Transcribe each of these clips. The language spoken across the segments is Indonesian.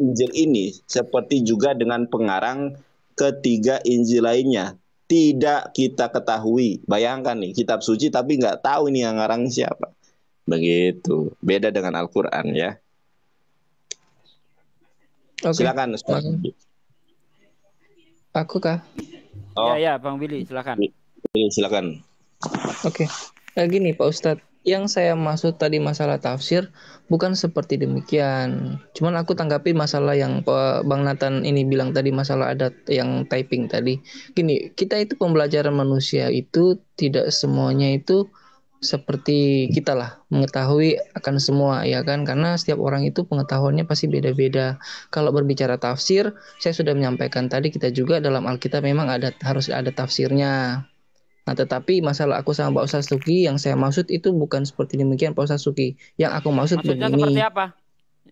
Injil ini seperti juga dengan pengarang ketiga Injil lainnya tidak kita ketahui. Bayangkan nih kitab suci tapi nggak tahu ini yang ngarang siapa. Begitu. Beda dengan Al-Qur'an ya. Okay. Silakan Ustaz. Aku kah? Ya, oh. Ya ya Bang Billy silakan. Billy silakan. Oke. Okay. Eh, gini Pak Ustadz yang saya maksud tadi masalah tafsir bukan seperti demikian. Cuman aku tanggapi masalah yang eh, Bang Nathan ini bilang tadi masalah adat yang typing tadi. Gini, kita itu pembelajaran manusia itu tidak semuanya itu seperti kita lah mengetahui akan semua ya kan karena setiap orang itu pengetahuannya pasti beda-beda kalau berbicara tafsir saya sudah menyampaikan tadi kita juga dalam Alkitab memang ada harus ada tafsirnya Nah, tetapi masalah aku sama Pak Ustaz Suki yang saya maksud itu bukan seperti demikian Pak Ustaz Suki. Yang aku maksud Maksudnya begini. Seperti apa?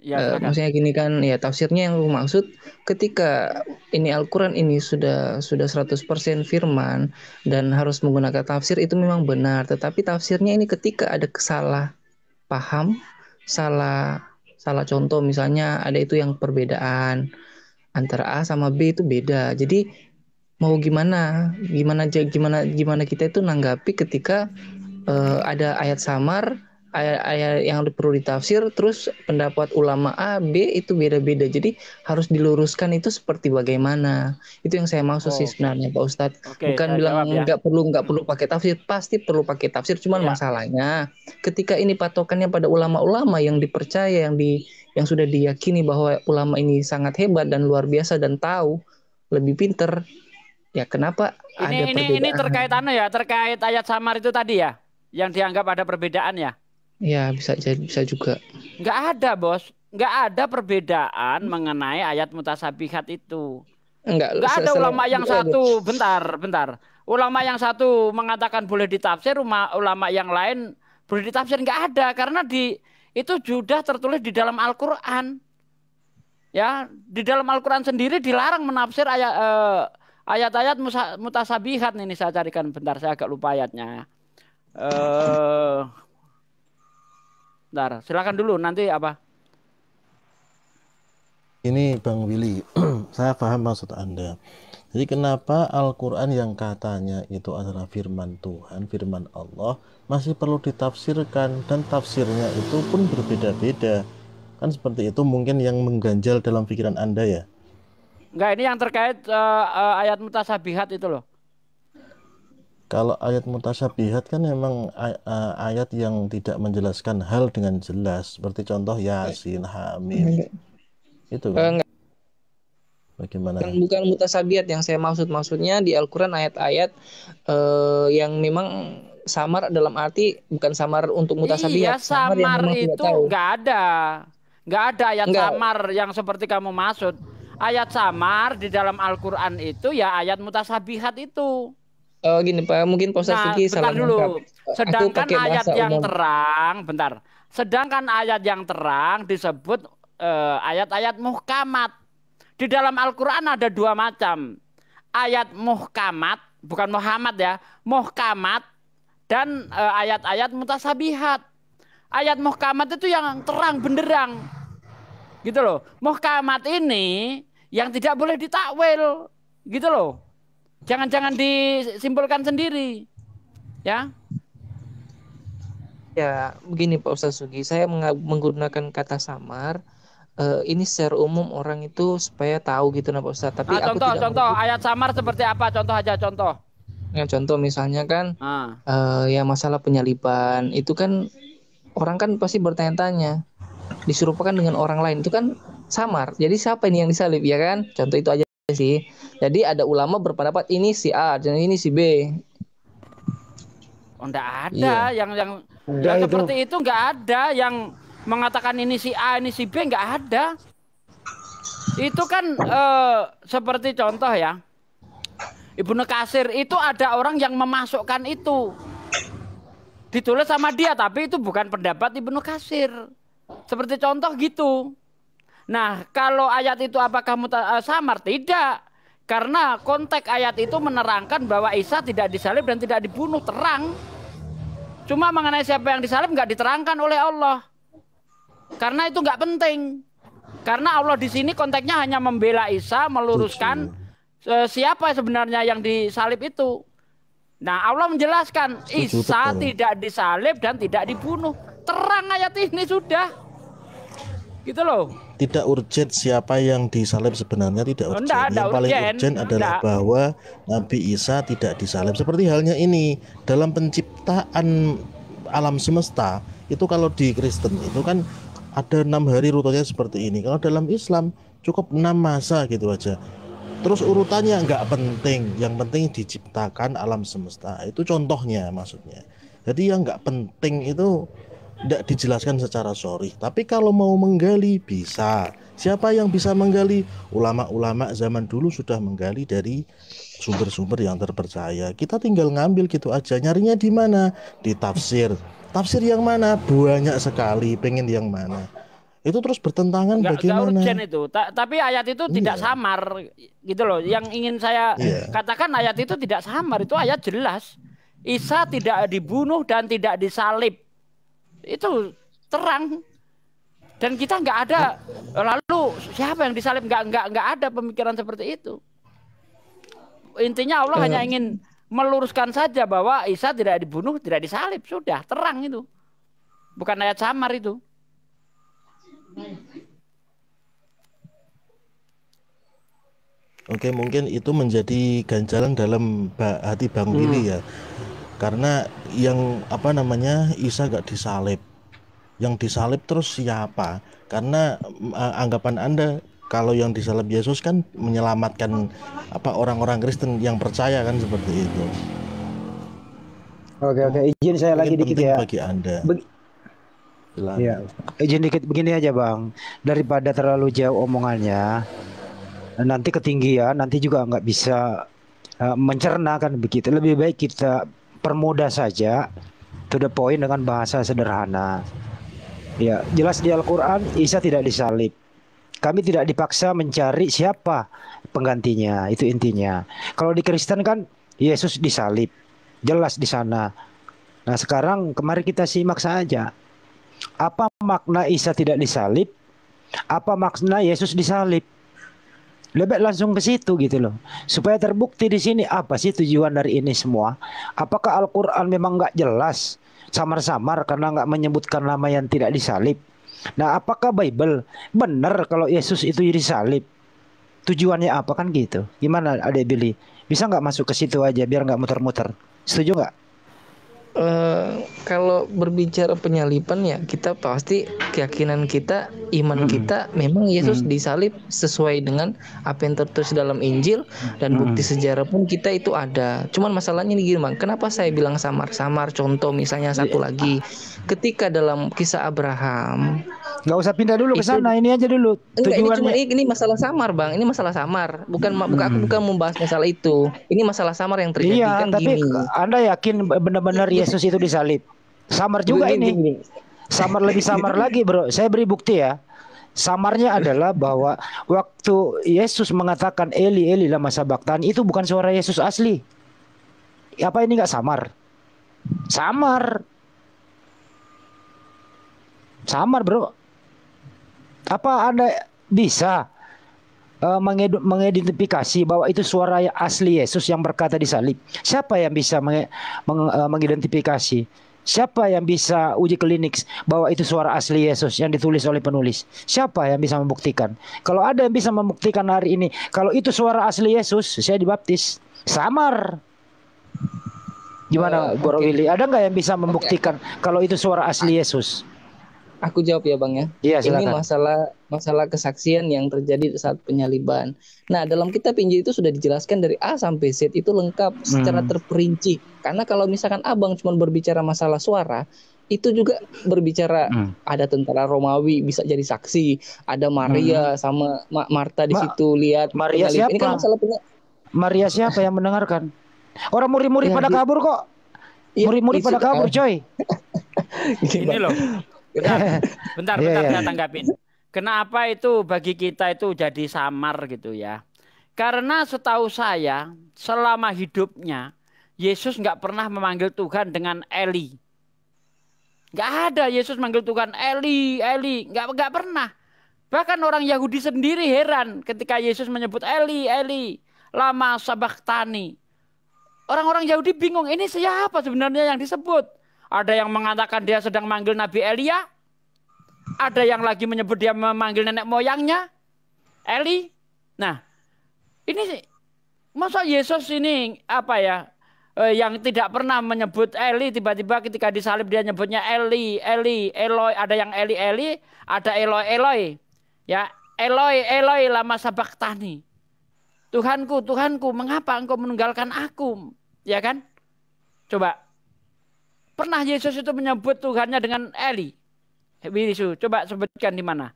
Ya, uh, maksudnya gini kan ya tafsirnya yang aku maksud ketika ini Al-Qur'an ini sudah sudah 100% firman dan harus menggunakan tafsir itu memang benar, tetapi tafsirnya ini ketika ada kesalah paham, salah salah contoh misalnya ada itu yang perbedaan antara A sama B itu beda. Jadi mau gimana gimana gimana gimana kita itu nanggapi ketika uh, ada ayat samar ayat-ayat yang perlu ditafsir terus pendapat ulama A B itu beda-beda jadi harus diluruskan itu seperti bagaimana itu yang saya maksud oh. sih sebenarnya Pak Ustadz okay, bukan bilang ya. nggak ya. perlu nggak perlu pakai tafsir pasti perlu pakai tafsir cuman ya. masalahnya ketika ini patokannya pada ulama-ulama yang dipercaya yang di yang sudah diyakini bahwa ulama ini sangat hebat dan luar biasa dan tahu lebih pinter Ya kenapa ini, ada ini, perbedaan? Ini terkait anu ya, terkait ayat samar itu tadi ya, yang dianggap ada perbedaan ya? Ya bisa jadi bisa juga. Nggak ada bos, nggak ada perbedaan mengenai ayat mutasabihat itu. Enggak, Enggak ada ulama yang satu, bentar, bentar. Ulama yang satu mengatakan boleh ditafsir, ulama yang lain boleh ditafsir enggak ada karena di itu sudah tertulis di dalam Al-Qur'an. Ya, di dalam Al-Qur'an sendiri dilarang menafsir ayat eh, Ayat-ayat mutasabihat ini saya carikan bentar, saya agak lupa ayatnya. Eh, bentar, silakan dulu nanti apa? Ini Bang Willy, saya paham maksud Anda. Jadi kenapa Al-Quran yang katanya itu adalah firman Tuhan, firman Allah, masih perlu ditafsirkan dan tafsirnya itu pun berbeda-beda. Kan seperti itu mungkin yang mengganjal dalam pikiran Anda ya. Enggak, ini yang terkait uh, uh, ayat mutasabihat itu loh. Kalau ayat mutasabihat kan memang uh, ayat yang tidak menjelaskan hal dengan jelas, seperti contoh Yasin, Hamim. Itu kan. Enggak. Bagaimana? Bukan, bukan mutasabihat yang saya maksud maksudnya di Al-Qur'an ayat-ayat uh, yang memang samar dalam arti bukan samar untuk mutasabihat. Iya, samar, samar itu enggak ada. Enggak ada ayat enggak. samar yang seperti kamu maksud ayat samar di dalam Al-Qur'an itu ya ayat mutasabihat itu. Oh gini Pak, mungkin proses nah, ini salah dulu. Eh, Sedangkan ayat yang umum. terang, bentar. Sedangkan ayat yang terang disebut ayat eh, ayat-ayat muhkamat. Di dalam Al-Qur'an ada dua macam. Ayat muhkamat, bukan Muhammad ya, muhkamat dan ayat eh, ayat-ayat mutasabihat. Ayat muhkamat itu yang terang benderang Gitu loh. Muhkamat ini yang tidak boleh ditakwil. Gitu loh. Jangan-jangan disimpulkan sendiri. Ya. Ya, begini Pak Ustaz Sugi, saya menggunakan kata samar uh, ini secara umum orang itu supaya tahu gitu nah Pak Ustaz. Tapi nah, contoh, aku tidak contoh ayat samar seperti apa? Contoh aja contoh. Ya, contoh misalnya kan ah. uh, ya masalah penyaliban itu kan orang kan pasti bertanya-tanya diserupakan dengan orang lain itu kan samar. Jadi siapa ini yang disalib ya kan? Contoh itu aja sih. Jadi ada ulama berpendapat ini si A dan ini si B. Oh, enggak ada iya. yang yang, Udah yang itu. seperti itu enggak ada yang mengatakan ini si A ini si B enggak ada. Itu kan eh, seperti contoh ya. Ibnu Kasir itu ada orang yang memasukkan itu ditulis sama dia tapi itu bukan pendapat Ibnu Kasir. Seperti contoh gitu. Nah, kalau ayat itu apakah muta, eh, samar? Tidak. Karena konteks ayat itu menerangkan bahwa Isa tidak disalib dan tidak dibunuh, terang. Cuma mengenai siapa yang disalib nggak diterangkan oleh Allah. Karena itu nggak penting. Karena Allah di sini konteksnya hanya membela Isa, meluruskan eh, siapa sebenarnya yang disalib itu. Nah, Allah menjelaskan Isa tidak disalib dan tidak dibunuh. Terang ayat ini sudah. Gitu loh. Tidak urgent siapa yang disalib sebenarnya tidak oh, urgent. Enggak, yang paling urgent, urgent adalah enggak. bahwa Nabi Isa tidak disalib. Seperti halnya ini dalam penciptaan alam semesta itu kalau di Kristen itu kan ada enam hari rutenya seperti ini. Kalau dalam Islam cukup enam masa gitu aja. Terus urutannya nggak penting, yang penting diciptakan alam semesta. Itu contohnya maksudnya. Jadi yang nggak penting itu tidak dijelaskan secara sorry tapi kalau mau menggali bisa siapa yang bisa menggali ulama-ulama zaman dulu sudah menggali dari sumber-sumber yang terpercaya kita tinggal ngambil gitu aja nyarinya di mana di tafsir tafsir yang mana banyak sekali pengen yang mana itu terus bertentangan gak, bagaimana? Gak itu. Ta tapi ayat itu iya. tidak samar gitu loh. Yang ingin saya iya. katakan ayat itu tidak samar. Itu ayat jelas. Isa tidak dibunuh dan tidak disalib itu terang dan kita nggak ada lalu siapa yang disalib nggak nggak nggak ada pemikiran seperti itu intinya Allah hanya eh. ingin meluruskan saja bahwa Isa tidak dibunuh tidak disalib sudah terang itu bukan ayat samar itu Oke, mungkin itu menjadi ganjalan dalam hati Bang Willy hmm. ya karena yang apa namanya Isa gak disalib yang disalib terus siapa karena uh, anggapan anda kalau yang disalib Yesus kan menyelamatkan apa orang-orang Kristen yang percaya kan seperti itu oke oke izin saya lagi dikit ya bagi anda Be Ya. Izin dikit begini aja bang, daripada terlalu jauh omongannya, nanti ketinggian, nanti juga nggak bisa uh, eh, mencerna kan begitu. Lebih baik kita permudah saja to the point dengan bahasa sederhana. Ya, jelas di Al-Qur'an Isa tidak disalib. Kami tidak dipaksa mencari siapa penggantinya, itu intinya. Kalau di Kristen kan Yesus disalib. Jelas di sana. Nah, sekarang kemari kita simak saja. Apa makna Isa tidak disalib? Apa makna Yesus disalib? lebih langsung ke situ gitu loh supaya terbukti di sini apa sih tujuan dari ini semua apakah Al-Quran memang nggak jelas samar-samar karena nggak menyebutkan nama yang tidak disalib nah apakah Bible benar kalau Yesus itu salib tujuannya apa kan gitu gimana adik Billy bisa nggak masuk ke situ aja biar nggak muter-muter setuju nggak Uh, kalau berbicara penyalipan ya kita pasti keyakinan kita, iman hmm. kita memang Yesus hmm. disalib sesuai dengan apa yang tertulis dalam Injil dan hmm. bukti sejarah pun kita itu ada. Cuman masalahnya ini gimana? Kenapa saya bilang samar-samar? Contoh misalnya satu iya. lagi, ketika dalam kisah Abraham nggak usah pindah dulu ke sana ini aja dulu enggak, ini cuma ini masalah samar bang ini masalah samar bukan hmm. bukan aku bukan membahas masalah itu ini masalah samar yang terjadi iya, kan tapi gini. anda yakin benar-benar ya, Yesus itu disalib. Samar juga ini. Samar lebih samar lagi, Bro. Saya beri bukti ya. Samarnya adalah bahwa waktu Yesus mengatakan Eli Eli lama sabaktan itu bukan suara Yesus asli. Apa ini nggak samar? Samar. Samar, Bro. Apa Anda bisa uh, mengidentifikasi bahwa itu suara yang asli Yesus yang berkata di salib? Siapa yang bisa menge- meng uh, mengidentifikasi? Siapa yang bisa uji klinik bahwa itu suara asli Yesus yang ditulis oleh penulis? Siapa yang bisa membuktikan? Kalau ada yang bisa membuktikan hari ini, kalau itu suara asli Yesus, saya dibaptis. Samar. Gimana, uh, eh, okay. Willy? Ada nggak yang bisa membuktikan okay. kalau itu suara asli ah. Yesus? Aku jawab ya bang ya. Iya silakan. Ini masalah masalah kesaksian yang terjadi saat penyaliban. Nah dalam kitab Injil itu sudah dijelaskan dari A sampai Z itu lengkap secara hmm. terperinci. Karena kalau misalkan abang cuma berbicara masalah suara, itu juga berbicara hmm. ada tentara Romawi bisa jadi saksi, ada Maria hmm. sama Ma Marta di Ma situ lihat. Maria siapa? Ini kan masalah punya. Maria siapa yang mendengarkan? Orang murid-murid ya, pada kabur kok. Ya, murid-murid ya, pada kabur, coy. ini loh, Bentar, iya, bentar, bentar yeah, yeah. tanggapin. Kenapa itu bagi kita itu jadi samar gitu ya? Karena setahu saya selama hidupnya Yesus nggak pernah memanggil Tuhan dengan Eli. Nggak ada Yesus manggil Tuhan Eli, Eli, nggak nggak pernah. Bahkan orang Yahudi sendiri heran ketika Yesus menyebut Eli, Eli, lama sabaktani. Orang-orang Yahudi bingung ini siapa sebenarnya yang disebut. Ada yang mengatakan dia sedang manggil Nabi Elia. Ada yang lagi menyebut dia memanggil nenek moyangnya. Eli. Nah, ini masa Yesus ini apa ya? Eh, yang tidak pernah menyebut Eli tiba-tiba ketika disalib dia nyebutnya Eli, Eli, Eloi, ada yang Eli, Eli, ada Eloi, Eloi. Ya, Eloi, Eloi lama sabaktani. Tuhanku, Tuhanku, mengapa engkau meninggalkan aku? Ya kan? Coba Pernah Yesus itu menyebut Tuhannya dengan Eli. Wirisu, coba sebutkan di mana?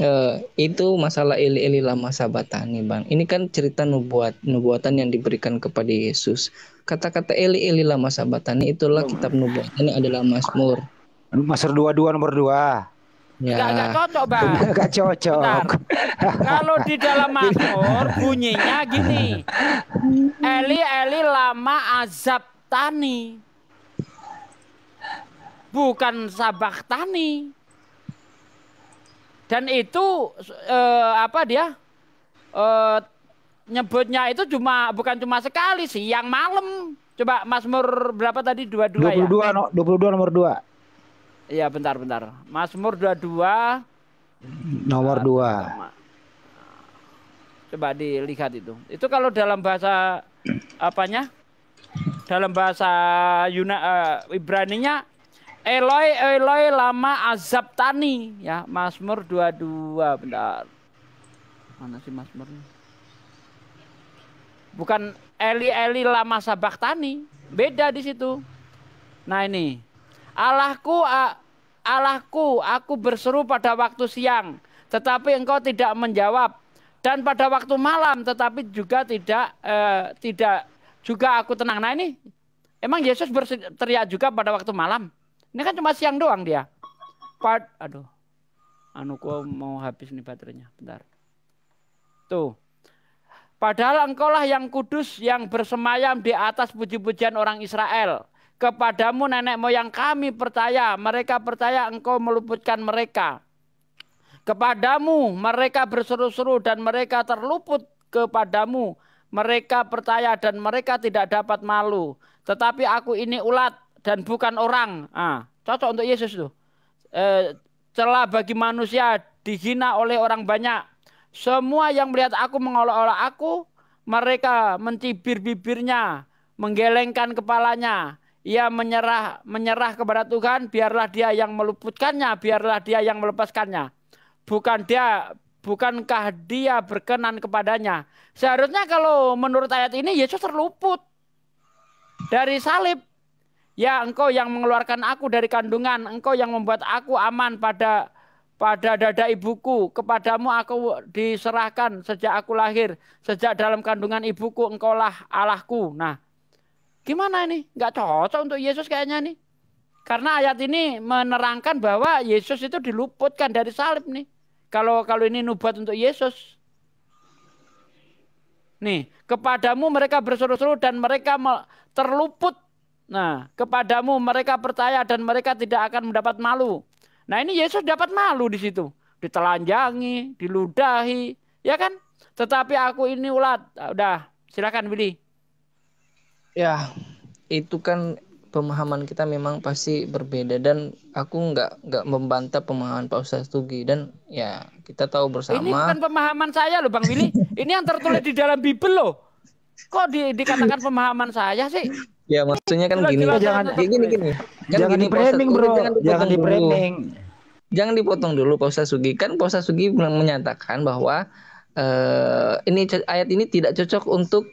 Uh, itu masalah Eli Eli lama sabatani bang. Ini kan cerita nubuat nubuatan yang diberikan kepada Yesus. Kata-kata Eli Eli lama sabatani itulah oh. kitab nubuat. Ini adalah Mazmur. Mazmur dua dua nomor dua. Ya. Gak, gak cocok bang. Gak cocok. Kalau di dalam Mazmur bunyinya gini. Eli Eli lama azab tani. Bukan sabak tani. Dan itu eh, apa dia? Eh, nyebutnya itu cuma bukan cuma sekali sih yang malam. Coba Mas Mur berapa tadi? 22, dua ya? No, 22 nomor dua, Iya, bentar bentar. Mas Mur Mazmur dua nomor nah, 2 coba dilihat itu. Itu kalau dalam bahasa apanya? dalam bahasa Yuna uh, Ibraninya Eloi Eloi lama azab tani ya Mazmur 22 bentar. Mana sih Mazmurnya? Bukan Eli Eli lama sabak tani Beda di situ. Nah ini. Allahku Allahku aku berseru pada waktu siang tetapi engkau tidak menjawab dan pada waktu malam tetapi juga tidak eh, tidak juga aku tenang. Nah ini emang Yesus berteriak juga pada waktu malam. Ini kan cuma siang doang dia. Part, aduh, anuku mau habis nih baterainya. Bentar. Tuh. Padahal engkaulah yang kudus yang bersemayam di atas puji-pujian orang Israel. Kepadamu nenek moyang kami percaya, mereka percaya engkau meluputkan mereka. Kepadamu mereka berseru-seru dan mereka terluput kepadamu mereka percaya dan mereka tidak dapat malu. Tetapi aku ini ulat dan bukan orang. Ah, cocok untuk Yesus tuh. E, eh, celah bagi manusia dihina oleh orang banyak. Semua yang melihat aku mengolok-olok aku, mereka mencibir bibirnya, menggelengkan kepalanya. Ia menyerah menyerah kepada Tuhan, biarlah dia yang meluputkannya, biarlah dia yang melepaskannya. Bukan dia bukankah dia berkenan kepadanya? Seharusnya kalau menurut ayat ini Yesus terluput dari salib. Ya engkau yang mengeluarkan aku dari kandungan, engkau yang membuat aku aman pada pada dada ibuku, kepadamu aku diserahkan sejak aku lahir, sejak dalam kandungan ibuku engkaulah Allahku. Nah, gimana ini? Enggak cocok untuk Yesus kayaknya nih. Karena ayat ini menerangkan bahwa Yesus itu diluputkan dari salib nih. Kalau kalau ini nubuat untuk Yesus. Nih, kepadamu mereka berseru-seru dan mereka terluput. Nah, kepadamu mereka percaya dan mereka tidak akan mendapat malu. Nah, ini Yesus dapat malu di situ. Ditelanjangi, diludahi, ya kan? Tetapi aku ini ulat. Ah, udah, silakan pilih. Ya, itu kan pemahaman kita memang pasti berbeda dan aku nggak nggak membantah pemahaman Pak Ustadz Tugi dan ya kita tahu bersama ini bukan pemahaman saya loh Bang Willy ini yang tertulis di dalam Bible loh kok di, dikatakan pemahaman saya sih ya maksudnya kan gini kan jangan gini gini jangan gini, di framing bro jangan di framing jangan dipotong dulu Pak Ustadz Sugi kan Pak Ustadz Sugi menyatakan bahwa uh, ini ayat ini tidak cocok untuk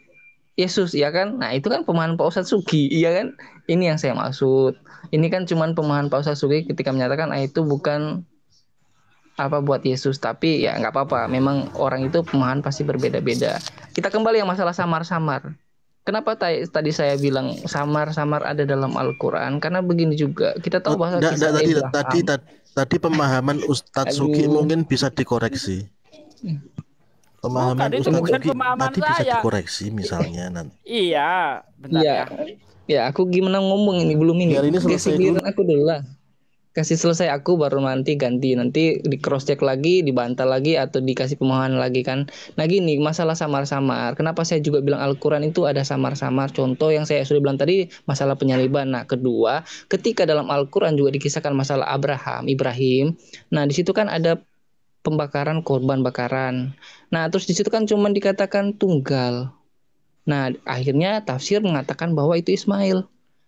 Yesus ya kan nah itu kan pemahaman Pak Ustadz Sugi iya kan ini yang saya maksud ini kan cuman pemahaman Pak Ustadz Sugi ketika menyatakan ah, itu bukan apa buat Yesus tapi ya nggak apa-apa memang orang itu pemahaman pasti berbeda-beda kita kembali yang masalah samar-samar kenapa tadi saya bilang samar-samar ada dalam Al-Qur'an karena begini juga kita tahu oh, bahasa da, tadi, tadi tadi tadi pemahaman Ustadz Sugi mungkin bisa dikoreksi hmm. Pemahaman Bukan, Ustaz mungkin pemahaman nanti bisa dikoreksi misalnya nanti. Iya, benar iya. ya. Ya, aku gimana ngomong ini belum ini. Biar ini selesai dulu. aku dulu lah. Kasih selesai aku baru nanti ganti. Nanti di cross check lagi, dibantah lagi atau dikasih pemahaman lagi kan. Nah, gini, masalah samar-samar. Kenapa saya juga bilang Al-Qur'an itu ada samar-samar. Contoh yang saya sudah bilang tadi masalah penyaliban. Nah, kedua, ketika dalam Al-Qur'an juga dikisahkan masalah Abraham, Ibrahim. Nah, di situ kan ada pembakaran korban bakaran. Nah, terus di situ kan cuma dikatakan tunggal. Nah, akhirnya tafsir mengatakan bahwa itu Ismail.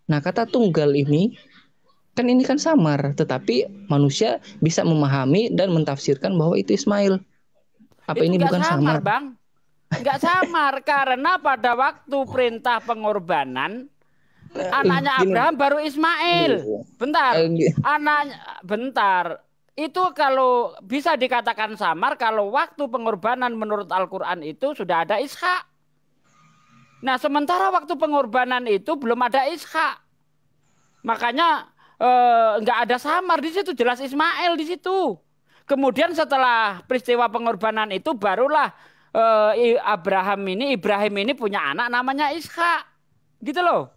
Nah, kata tunggal ini kan ini kan samar, tetapi manusia bisa memahami dan mentafsirkan bahwa itu Ismail. Apa itu ini bukan samar, samar? Bang. Enggak samar karena pada waktu perintah pengorbanan eh, anaknya Abraham baru Ismail. Bentar. Eh, anaknya bentar itu kalau bisa dikatakan samar kalau waktu pengorbanan menurut Al-Qur'an itu sudah ada Ishak. Nah, sementara waktu pengorbanan itu belum ada Ishak. Makanya eh, nggak ada samar di situ, jelas Ismail di situ. Kemudian setelah peristiwa pengorbanan itu barulah eh, Abraham ini Ibrahim ini punya anak namanya Ishak. Gitu loh.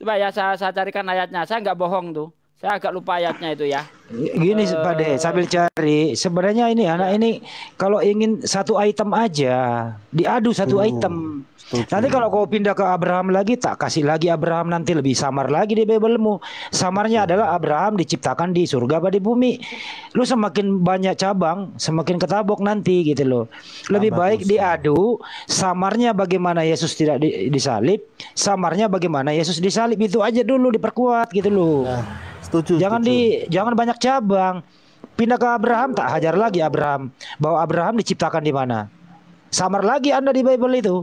Coba ya saya, saya carikan ayatnya, saya nggak bohong tuh. Saya agak lupa ayatnya itu ya. Gini uh, Pak De, eh, sambil cari. Sebenarnya ini anak ya. ini kalau ingin satu item aja, diadu satu uh, item. Setuju. Nanti kalau kau pindah ke Abraham lagi, tak kasih lagi Abraham nanti lebih samar lagi di Bebelmu. Samarnya adalah Abraham diciptakan di surga apa di bumi. Lu semakin banyak cabang, semakin ketabok nanti gitu loh. Lebih Amat baik usah. diadu samarnya bagaimana Yesus tidak disalib, samarnya bagaimana Yesus disalib itu aja dulu diperkuat gitu loh. Nah. Setuju. Jangan setuju. di jangan banyak cabang. Pindah ke Abraham tak hajar lagi Abraham bahwa Abraham diciptakan di mana. Samar lagi Anda di Bible itu.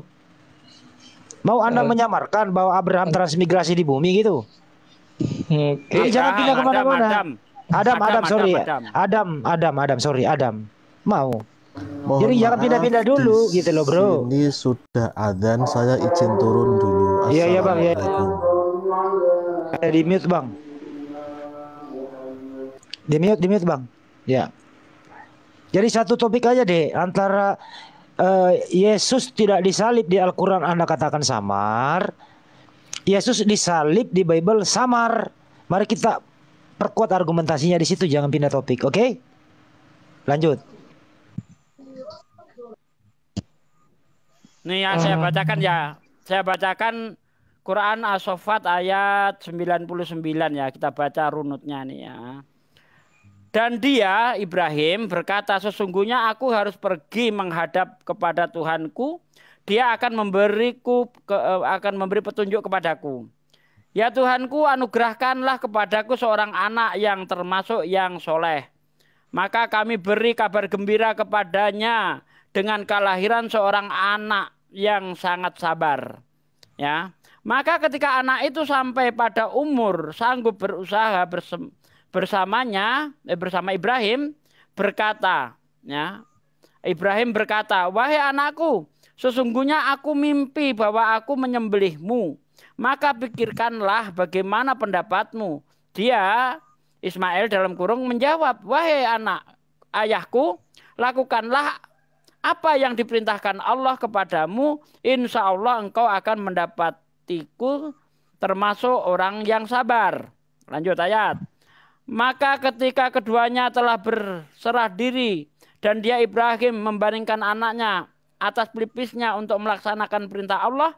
Mau Anda uh, menyamarkan bahwa Abraham transmigrasi di bumi gitu? Okay. Jadi jangan ah, pindah kemana-mana. Adam Adam, Adam, Adam, sorry. Adam, Adam, Adam, Adam sorry, Adam. Mau. Mohon Jadi jangan pindah-pindah dulu gitu loh bro. Ini sudah adzan, saya izin turun dulu. Iya iya bang ya. Ada eh, di mute bang. Di mute, bang. Ya. Jadi satu topik aja deh antara uh, Yesus tidak disalib di Al-Quran Anda katakan samar. Yesus disalib di Bible samar. Mari kita perkuat argumentasinya di situ jangan pindah topik, oke? Okay? Lanjut. Nih yang saya bacakan ya. Saya bacakan Quran As-Saffat ayat 99 ya. Kita baca runutnya nih ya. Dan dia, Ibrahim, berkata, sesungguhnya aku harus pergi menghadap kepada Tuhanku. Dia akan memberiku ke, eh, akan memberi petunjuk kepadaku. Ya Tuhanku, anugerahkanlah kepadaku seorang anak yang termasuk yang soleh. Maka kami beri kabar gembira kepadanya dengan kelahiran seorang anak yang sangat sabar. Ya, maka ketika anak itu sampai pada umur sanggup berusaha bersem bersamanya eh, bersama Ibrahim berkata, ya. Ibrahim berkata, "Wahai anakku, sesungguhnya aku mimpi bahwa aku menyembelihmu. Maka pikirkanlah bagaimana pendapatmu." Dia Ismail dalam kurung menjawab, "Wahai anak ayahku, lakukanlah apa yang diperintahkan Allah kepadamu, insya Allah engkau akan mendapatiku termasuk orang yang sabar." Lanjut ayat. Maka ketika keduanya telah berserah diri dan dia Ibrahim membaringkan anaknya atas pelipisnya untuk melaksanakan perintah Allah,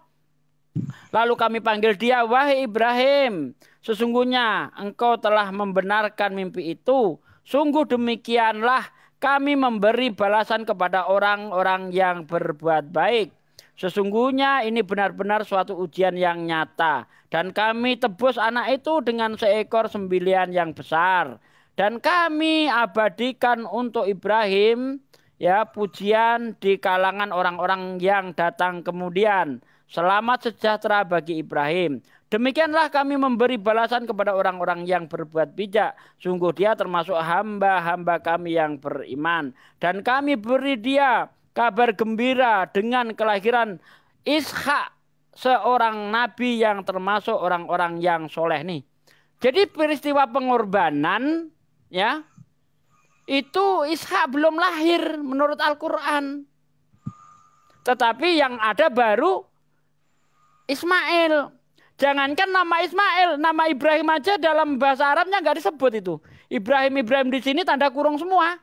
lalu kami panggil dia, "Wahai Ibrahim, sesungguhnya engkau telah membenarkan mimpi itu. Sungguh demikianlah kami memberi balasan kepada orang-orang yang berbuat baik." Sesungguhnya ini benar-benar suatu ujian yang nyata. Dan kami tebus anak itu dengan seekor sembilian yang besar. Dan kami abadikan untuk Ibrahim ya pujian di kalangan orang-orang yang datang kemudian. Selamat sejahtera bagi Ibrahim. Demikianlah kami memberi balasan kepada orang-orang yang berbuat bijak. Sungguh dia termasuk hamba-hamba kami yang beriman. Dan kami beri dia kabar gembira dengan kelahiran Ishak seorang nabi yang termasuk orang-orang yang soleh nih. Jadi peristiwa pengorbanan ya itu Ishak belum lahir menurut Al-Quran. Tetapi yang ada baru Ismail. Jangankan nama Ismail, nama Ibrahim aja dalam bahasa Arabnya nggak disebut itu. Ibrahim Ibrahim di sini tanda kurung semua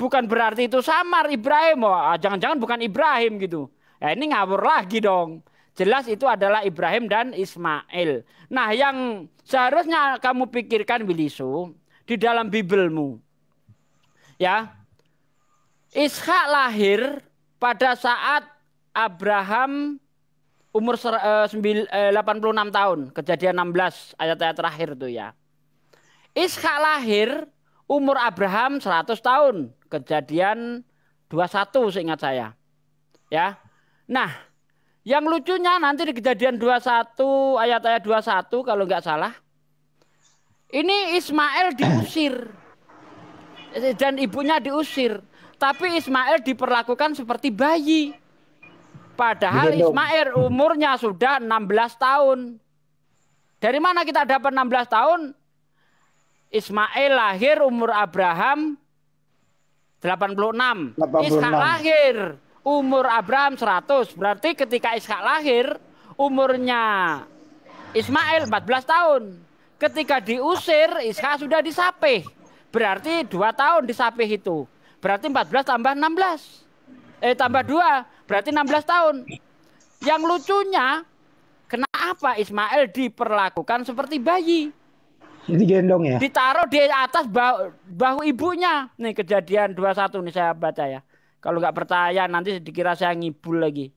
bukan berarti itu samar Ibrahim. Wah, oh, jangan-jangan bukan Ibrahim gitu. Ya ini ngawur lagi dong. Jelas itu adalah Ibrahim dan Ismail. Nah yang seharusnya kamu pikirkan Wilisu di dalam Bibelmu. Ya. Ishak lahir pada saat Abraham umur 86 eh, eh, tahun, kejadian 16 ayat-ayat terakhir itu ya. Ishak lahir umur Abraham 100 tahun. Kejadian 21 seingat saya. Ya. Nah, yang lucunya nanti di kejadian 21 ayat-ayat 21 kalau nggak salah. Ini Ismail diusir. Dan ibunya diusir. Tapi Ismail diperlakukan seperti bayi. Padahal Ismail umurnya sudah 16 tahun. Dari mana kita dapat 16 tahun? Ismail lahir umur Abraham 86. 86. Ishak lahir umur Abraham 100. Berarti ketika Ishak lahir umurnya Ismail 14 tahun. Ketika diusir Ishak sudah disapih. Berarti dua tahun disapih itu. Berarti 14 tambah 16. Eh tambah 2 berarti 16 tahun. Yang lucunya kenapa Ismail diperlakukan seperti bayi? digendong ya ditaruh di atas bahu, bahu ibunya nih kejadian 21 nih saya baca ya kalau nggak percaya nanti dikira saya ngibul lagi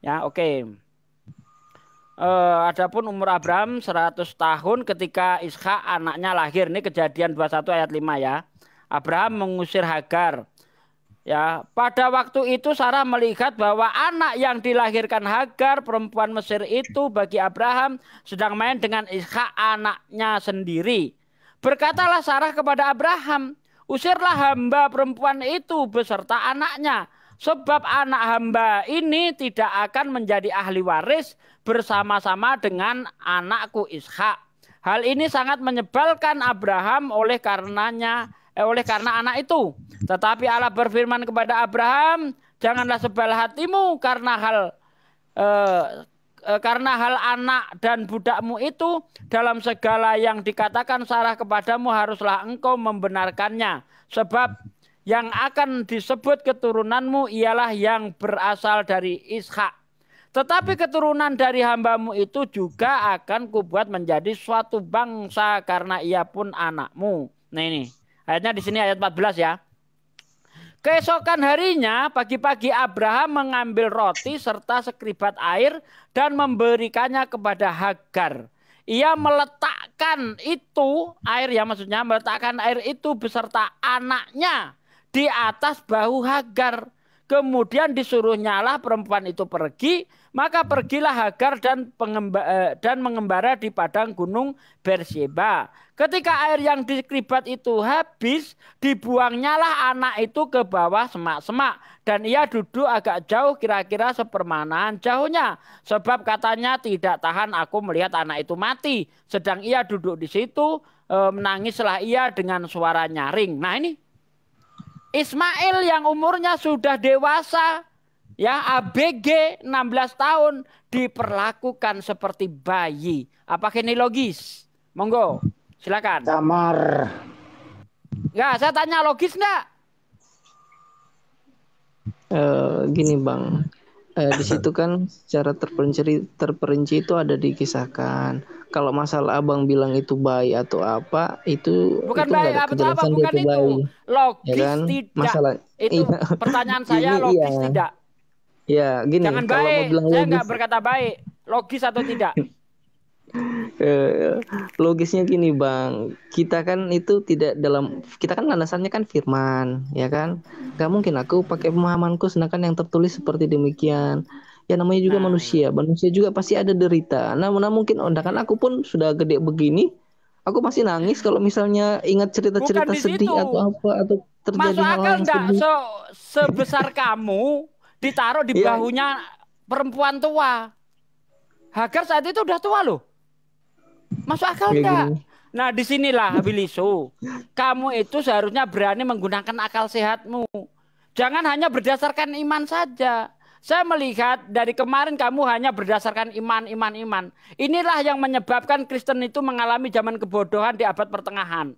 ya oke okay. Uh, eh, adapun umur Abraham 100 tahun ketika Ishak anaknya lahir. nih kejadian 21 ayat 5 ya. Abraham mengusir Hagar Ya, pada waktu itu Sarah melihat bahwa anak yang dilahirkan Hagar, perempuan Mesir itu bagi Abraham sedang main dengan Ishak anaknya sendiri. Berkatalah Sarah kepada Abraham, "Usirlah hamba perempuan itu beserta anaknya, sebab anak hamba ini tidak akan menjadi ahli waris bersama-sama dengan anakku Ishak." Hal ini sangat menyebalkan Abraham oleh karenanya Eh, oleh karena anak itu. Tetapi Allah berfirman kepada Abraham, janganlah sebal hatimu karena hal eh, eh, karena hal anak dan budakmu itu dalam segala yang dikatakan Sarah kepadamu haruslah engkau membenarkannya sebab yang akan disebut keturunanmu ialah yang berasal dari Ishak tetapi keturunan dari hambamu itu juga akan kubuat menjadi suatu bangsa karena ia pun anakmu nah ini Ayatnya di sini ayat 14 ya. Keesokan harinya pagi-pagi Abraham mengambil roti serta sekribat air dan memberikannya kepada Hagar. Ia meletakkan itu air ya maksudnya meletakkan air itu beserta anaknya di atas bahu Hagar. Kemudian disuruh nyala perempuan itu pergi maka pergilah Hagar dan, eh, dan mengembara di padang gunung Bersheba. Ketika air yang dikribat itu habis, dibuangnyalah anak itu ke bawah semak-semak. Dan ia duduk agak jauh kira-kira sepermanaan jauhnya. Sebab katanya tidak tahan aku melihat anak itu mati. Sedang ia duduk di situ, eh, menangislah ia dengan suara nyaring. Nah ini Ismail yang umurnya sudah dewasa ya ABG 16 tahun diperlakukan seperti bayi. Apa ini logis? Monggo, silakan. Damar. Enggak, saya tanya logis enggak? Uh, eh, gini bang, uh, di situ kan secara terperinci terperinci itu ada dikisahkan. Kalau masalah abang bilang itu bayi atau apa, itu bukan itu bayi, ada apa, bukan itu, itu Logis ya kan? tidak. Masalah itu iya. pertanyaan saya logis iya. tidak. Ya, gini. Jangan kalau baik. Mau bilang Saya nggak berkata baik. Logis atau tidak? Eh, logisnya gini bang kita kan itu tidak dalam kita kan landasannya kan firman ya kan Gak mungkin aku pakai pemahamanku sedangkan yang tertulis seperti demikian ya namanya juga nah. manusia manusia juga pasti ada derita namun nah mungkin kan aku pun sudah gede begini aku masih nangis kalau misalnya ingat cerita-cerita sedih situ. atau apa atau terjadi Masuk hal, -hal yang sedih. So, sebesar kamu ditaruh di ya. bahunya perempuan tua. Hagar saat itu udah tua loh. Masuk akal enggak? Iya, iya. Nah, disinilah Habilisu. Kamu itu seharusnya berani menggunakan akal sehatmu. Jangan hanya berdasarkan iman saja. Saya melihat dari kemarin kamu hanya berdasarkan iman, iman, iman. Inilah yang menyebabkan Kristen itu mengalami zaman kebodohan di abad pertengahan.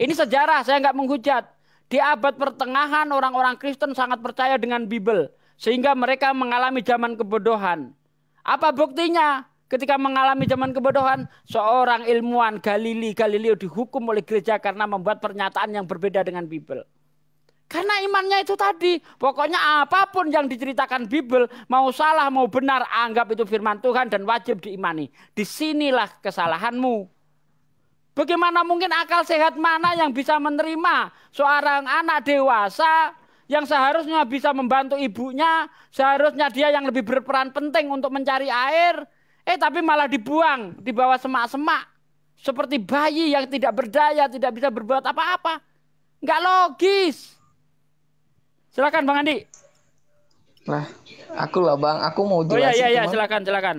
Ini sejarah, saya nggak menghujat. Di abad pertengahan orang-orang Kristen sangat percaya dengan Bible sehingga mereka mengalami zaman kebodohan. Apa buktinya? Ketika mengalami zaman kebodohan, seorang ilmuwan Galili Galileo dihukum oleh gereja karena membuat pernyataan yang berbeda dengan Bible. Karena imannya itu tadi, pokoknya apapun yang diceritakan Bible, mau salah mau benar, anggap itu firman Tuhan dan wajib diimani. Disinilah kesalahanmu. Bagaimana mungkin akal sehat mana yang bisa menerima seorang anak dewasa yang seharusnya bisa membantu ibunya, seharusnya dia yang lebih berperan penting untuk mencari air, eh tapi malah dibuang di bawah semak-semak seperti bayi yang tidak berdaya, tidak bisa berbuat apa-apa. Enggak logis. Silakan Bang Andi. Lah, aku lah Bang, aku mau jelasin. Oh iya iya, iya. silakan silakan.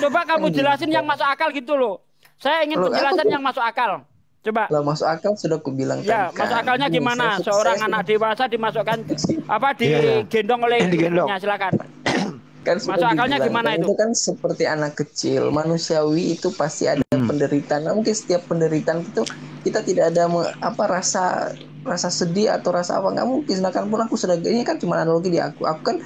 Coba kamu jelasin yang masuk akal gitu loh. Saya ingin penjelasan yang masuk akal. Coba. Lah masuk akal sudah aku bilang Ya, kan. masuk akalnya iya, gimana? Saya Seorang anak dewasa dimasukkan iya, iya. apa digendong oleh ibunya silakan. kan masuk akalnya gimana kan itu? Itu kan seperti anak kecil. Manusiawi itu pasti ada hmm. penderitaan. Nah, mungkin setiap penderitaan itu kita tidak ada apa rasa rasa sedih atau rasa apa nggak mungkin kan pun aku sudah ini kan cuma analogi di aku aku kan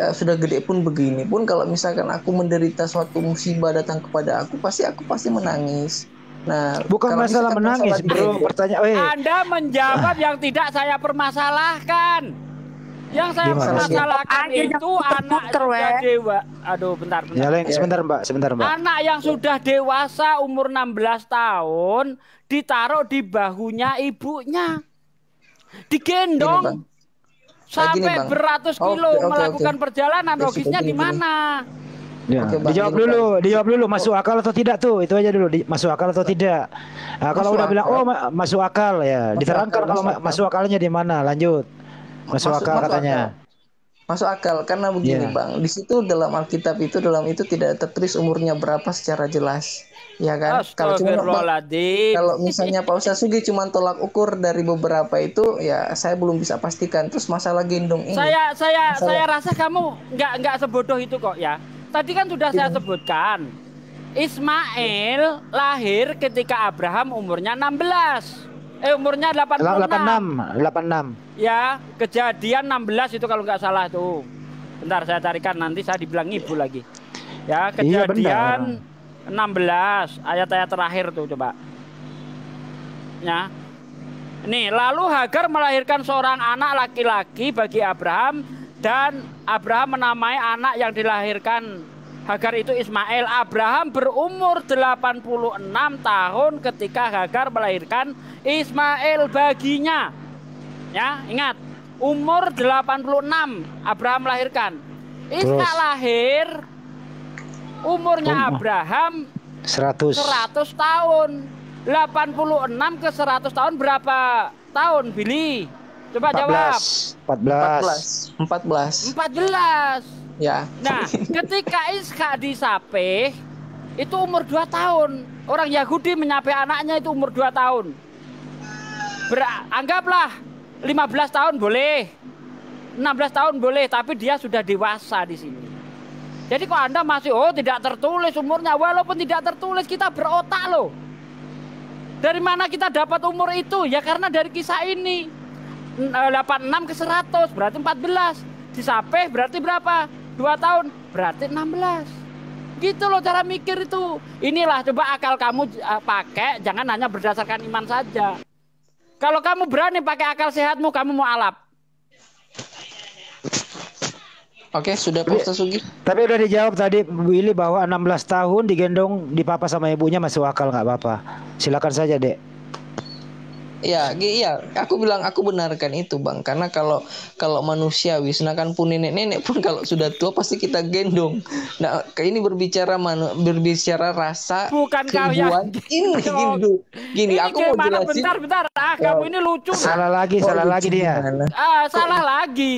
eh, sudah gede pun begini pun kalau misalkan aku menderita suatu musibah datang kepada aku pasti aku pasti menangis Nah, bukan masalah menangis, masalah Bro. Pertanyaan, Anda menjawab yang tidak saya permasalahkan. Yang saya Gimana permasalahkan sih? itu anak sudah eh. dewa. Aduh, bentar, bentar. Nyalain ya. sebentar, Mbak, sebentar, Mbak. Anak yang sudah dewasa umur 16 tahun ditaruh di bahunya ibunya. Digendong. Eh, sampai beratus kilo oh, okay, melakukan okay. perjalanan logisnya di mana? Gini. Ya. dijawab dulu, dulu, kan dijawab dulu masuk akal atau tidak tuh, itu aja dulu masuk akal atau tidak. Nah, kalau udah bilang oh masuk akal ya, masuk diterangkan akal, kalau masuk, akal. masuk akalnya di mana, lanjut. Masuk, masuk akal masuk katanya. Akal. Masuk akal karena begini yeah. Bang, di situ dalam Alkitab itu dalam itu tidak tertulis umurnya berapa secara jelas. Ya kan? Kalau cuma kalau misalnya Pak Ustaz Sugi cuma tolak ukur dari beberapa itu ya saya belum bisa pastikan. Terus masalah gendong ini. Saya saya masalah... saya rasa kamu nggak nggak sebodoh itu kok ya. Tadi kan sudah saya sebutkan. Ismail lahir ketika Abraham umurnya 16. Eh umurnya 86. 86, 86. Ya, kejadian 16 itu kalau nggak salah tuh. Bentar saya carikan nanti saya dibilang ibu lagi. Ya, iya, kejadian iya, 16 ayat-ayat terakhir tuh coba. Ya. Nih, lalu Hagar melahirkan seorang anak laki-laki bagi Abraham dan Abraham menamai anak yang dilahirkan Hagar itu Ismail. Abraham berumur 86 tahun ketika Hagar melahirkan Ismail baginya. Ya, ingat. Umur 86 Abraham melahirkan. Ismail lahir umurnya umur. Abraham 100 100 tahun. 86 ke 100 tahun berapa tahun, Billy? Coba 14, jawab. 14. 14 empat belas empat belas Ya. Nah, ketika Iska disape itu umur dua tahun. Orang Yahudi menyape anaknya itu umur dua tahun. Beranggaplah belas tahun boleh. enam belas tahun boleh, tapi dia sudah dewasa di sini. Jadi kalau Anda masih oh tidak tertulis umurnya, walaupun tidak tertulis kita berotak loh. Dari mana kita dapat umur itu? Ya karena dari kisah ini. 86 ke 100 berarti 14. Disapeh berarti berapa? Dua tahun berarti 16. Gitu loh cara mikir itu. Inilah coba akal kamu eh, pakai, jangan hanya berdasarkan iman saja. Kalau kamu berani pakai akal sehatmu, kamu mau alap. Oke, sudah Pak Sugi. Tapi udah dijawab tadi Bu Ili bahwa 16 tahun digendong di Papa sama ibunya masih akal nggak apa-apa. Silakan saja, Dek. Ya, iya, aku bilang aku benarkan itu, Bang. Karena kalau kalau manusia Wisna kan pun nenek-nenek pun kalau sudah tua pasti kita gendong. Nah, ini berbicara manu, berbicara rasa bukan kalian. Ini gini, gini ini aku mau jelasin. Bentar, bentar. Ah, kamu ini lucu. Salah lagi, oh, ah, salah lagi dia. Ah, uh, salah Kok? lagi.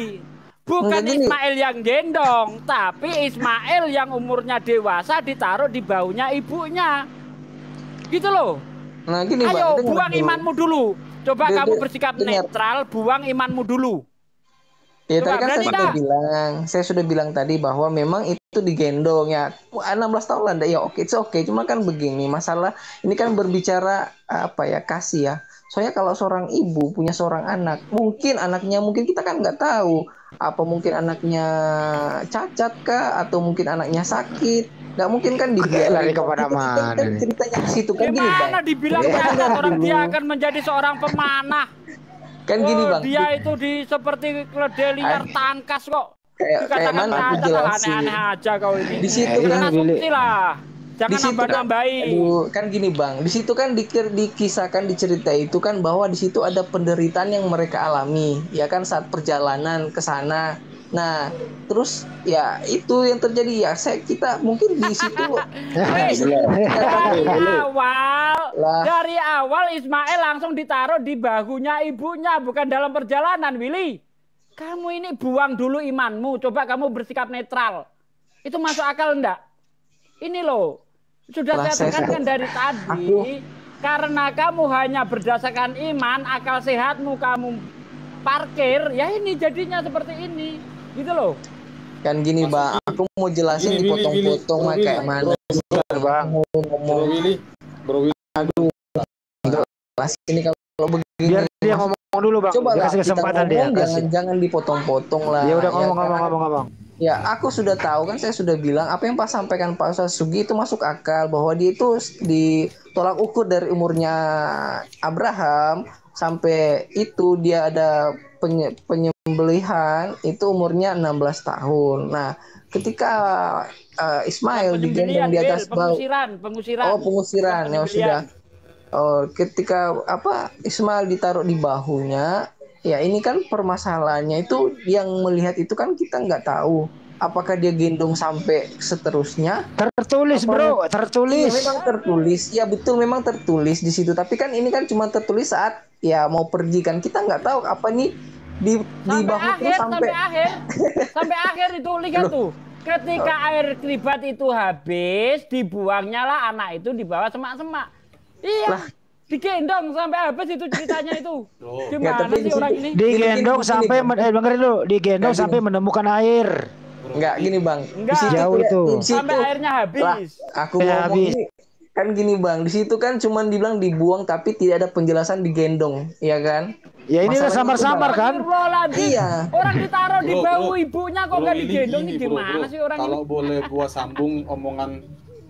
Bukan Enggak, Ismail yang gendong, tapi Ismail yang umurnya dewasa ditaruh di baunya ibunya. Gitu loh. Nah, gini, Ayo, bang, buang imanmu dulu. Coba kamu bersikap netral, buang imanmu dulu. Ya, Coba, tadi kan saya sudah bilang, saya sudah bilang tadi bahwa memang itu itu digendong ya 16 tahun lah ya oke okay, oke okay. cuma kan begini masalah ini kan berbicara apa ya kasih ya soalnya kalau seorang ibu punya seorang anak mungkin anaknya mungkin kita kan nggak tahu apa mungkin anaknya cacat kah atau mungkin anaknya sakit nggak mungkin kan dibilang lari kepada mana kan kan ceritanya ke situ kan gini bang dibilang iya. cacat orang dia akan menjadi seorang pemanah kan gini oh, bang dia itu di seperti keledai tangkas kok kayak kayak mana aku jelasin aneh aja kau ini di situ kan lah jangan kan- nambah nambahin kan gini bang di situ kan dikir dikisahkan dicerita itu kan bahwa di situ ada penderitaan yang mereka alami ya kan saat perjalanan ke sana Nah, terus ya itu yang terjadi ya. Saya kita mungkin di situ dari awal lah. dari awal Ismail langsung ditaruh di bahunya ibunya bukan dalam perjalanan, Willy. Kamu ini buang dulu imanmu, coba kamu bersikap netral. Itu masuk akal enggak? Ini loh, sudah saya tekankan dari tadi, Aku- karena kamu hanya berdasarkan iman, akal sehatmu kamu parkir, ya ini jadinya seperti ini. Gitu loh. Kan gini, Bang. Aku mau jelasin dipotong-potong kayak Gini. kayak mana. Bro, Bang. Bro ngomong bro, bro, Bro bro, bro, ini kalau kalau begini biar dia ngomong dulu bang. Coba kasih kesempatan dia. Jangan jangan dipotong-potong lah. Ya udah ngomong, ya, ngomong, ngomong, ngomong, Ya, aku sudah tahu kan saya sudah bilang apa yang Pak sampaikan Pak Sugi itu masuk akal bahwa dia itu ditolak ukur dari umurnya Abraham sampai itu dia ada penye penyembelihan itu umurnya 16 tahun. Nah, ketika uh, Ismail digendong di atas bau pengusiran, pengusiran. Oh, pengusiran. ya sudah oh, ketika apa Ismail ditaruh di bahunya ya ini kan permasalahannya itu yang melihat itu kan kita nggak tahu apakah dia gendong sampai seterusnya tertulis bro tertulis ya, memang tertulis ya betul memang tertulis di situ tapi kan ini kan cuma tertulis saat ya mau pergi kan kita nggak tahu apa nih di sampai di bahu akhir, sampai sampai akhir sampai akhir itu lihat tuh ketika air kribat itu habis dibuangnya lah anak itu dibawa semak-semak Iya. Lah. Digendong sampai habis itu ceritanya itu. Oh. Gimana ya, sih orang ini? Digendong sampai eh, dengerin lu, digendong sampai menemukan air. Enggak gini bang, Enggak. Di jauh itu. sampai airnya habis. Lah, aku ya, habis. Ini, kan gini bang, di situ kan cuma dibilang dibuang tapi tidak ada penjelasan digendong, ya kan? Ya ini udah samar-samar kan? Iya. Orang ditaruh di bahu ibunya kok nggak digendong ini gimana sih orang ini? Kalau boleh gua sambung omongan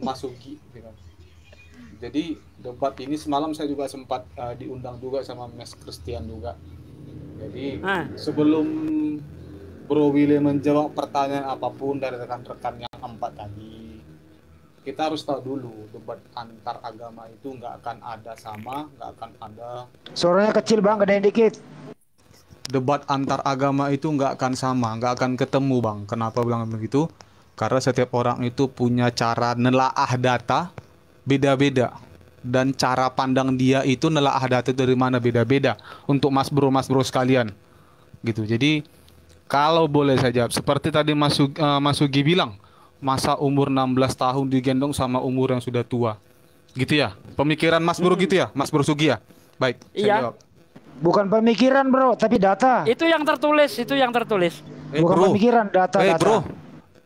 Masuki, gitu. Jadi debat ini semalam saya juga sempat uh, diundang juga sama Mas Christian juga. Jadi ah. sebelum Bro Willy menjawab pertanyaan apapun dari rekan-rekan yang empat tadi, kita harus tahu dulu debat antar agama itu nggak akan ada sama, nggak akan ada. Suaranya kecil bang, gede dikit. Debat antar agama itu nggak akan sama, nggak akan ketemu bang. Kenapa bilang begitu? Karena setiap orang itu punya cara nelaah data beda-beda dan cara pandang dia itu nelaah data dari mana beda-beda untuk mas bro mas bro sekalian gitu jadi kalau boleh saja seperti tadi mas, Sugi, uh, mas Sugi bilang masa umur 16 tahun digendong sama umur yang sudah tua gitu ya pemikiran mas bro hmm. gitu ya mas bro Sugi ya baik iya. jawab Bukan pemikiran bro, tapi data. Itu yang tertulis, itu yang tertulis. Eh, Bukan bro. pemikiran, data. Eh data. bro,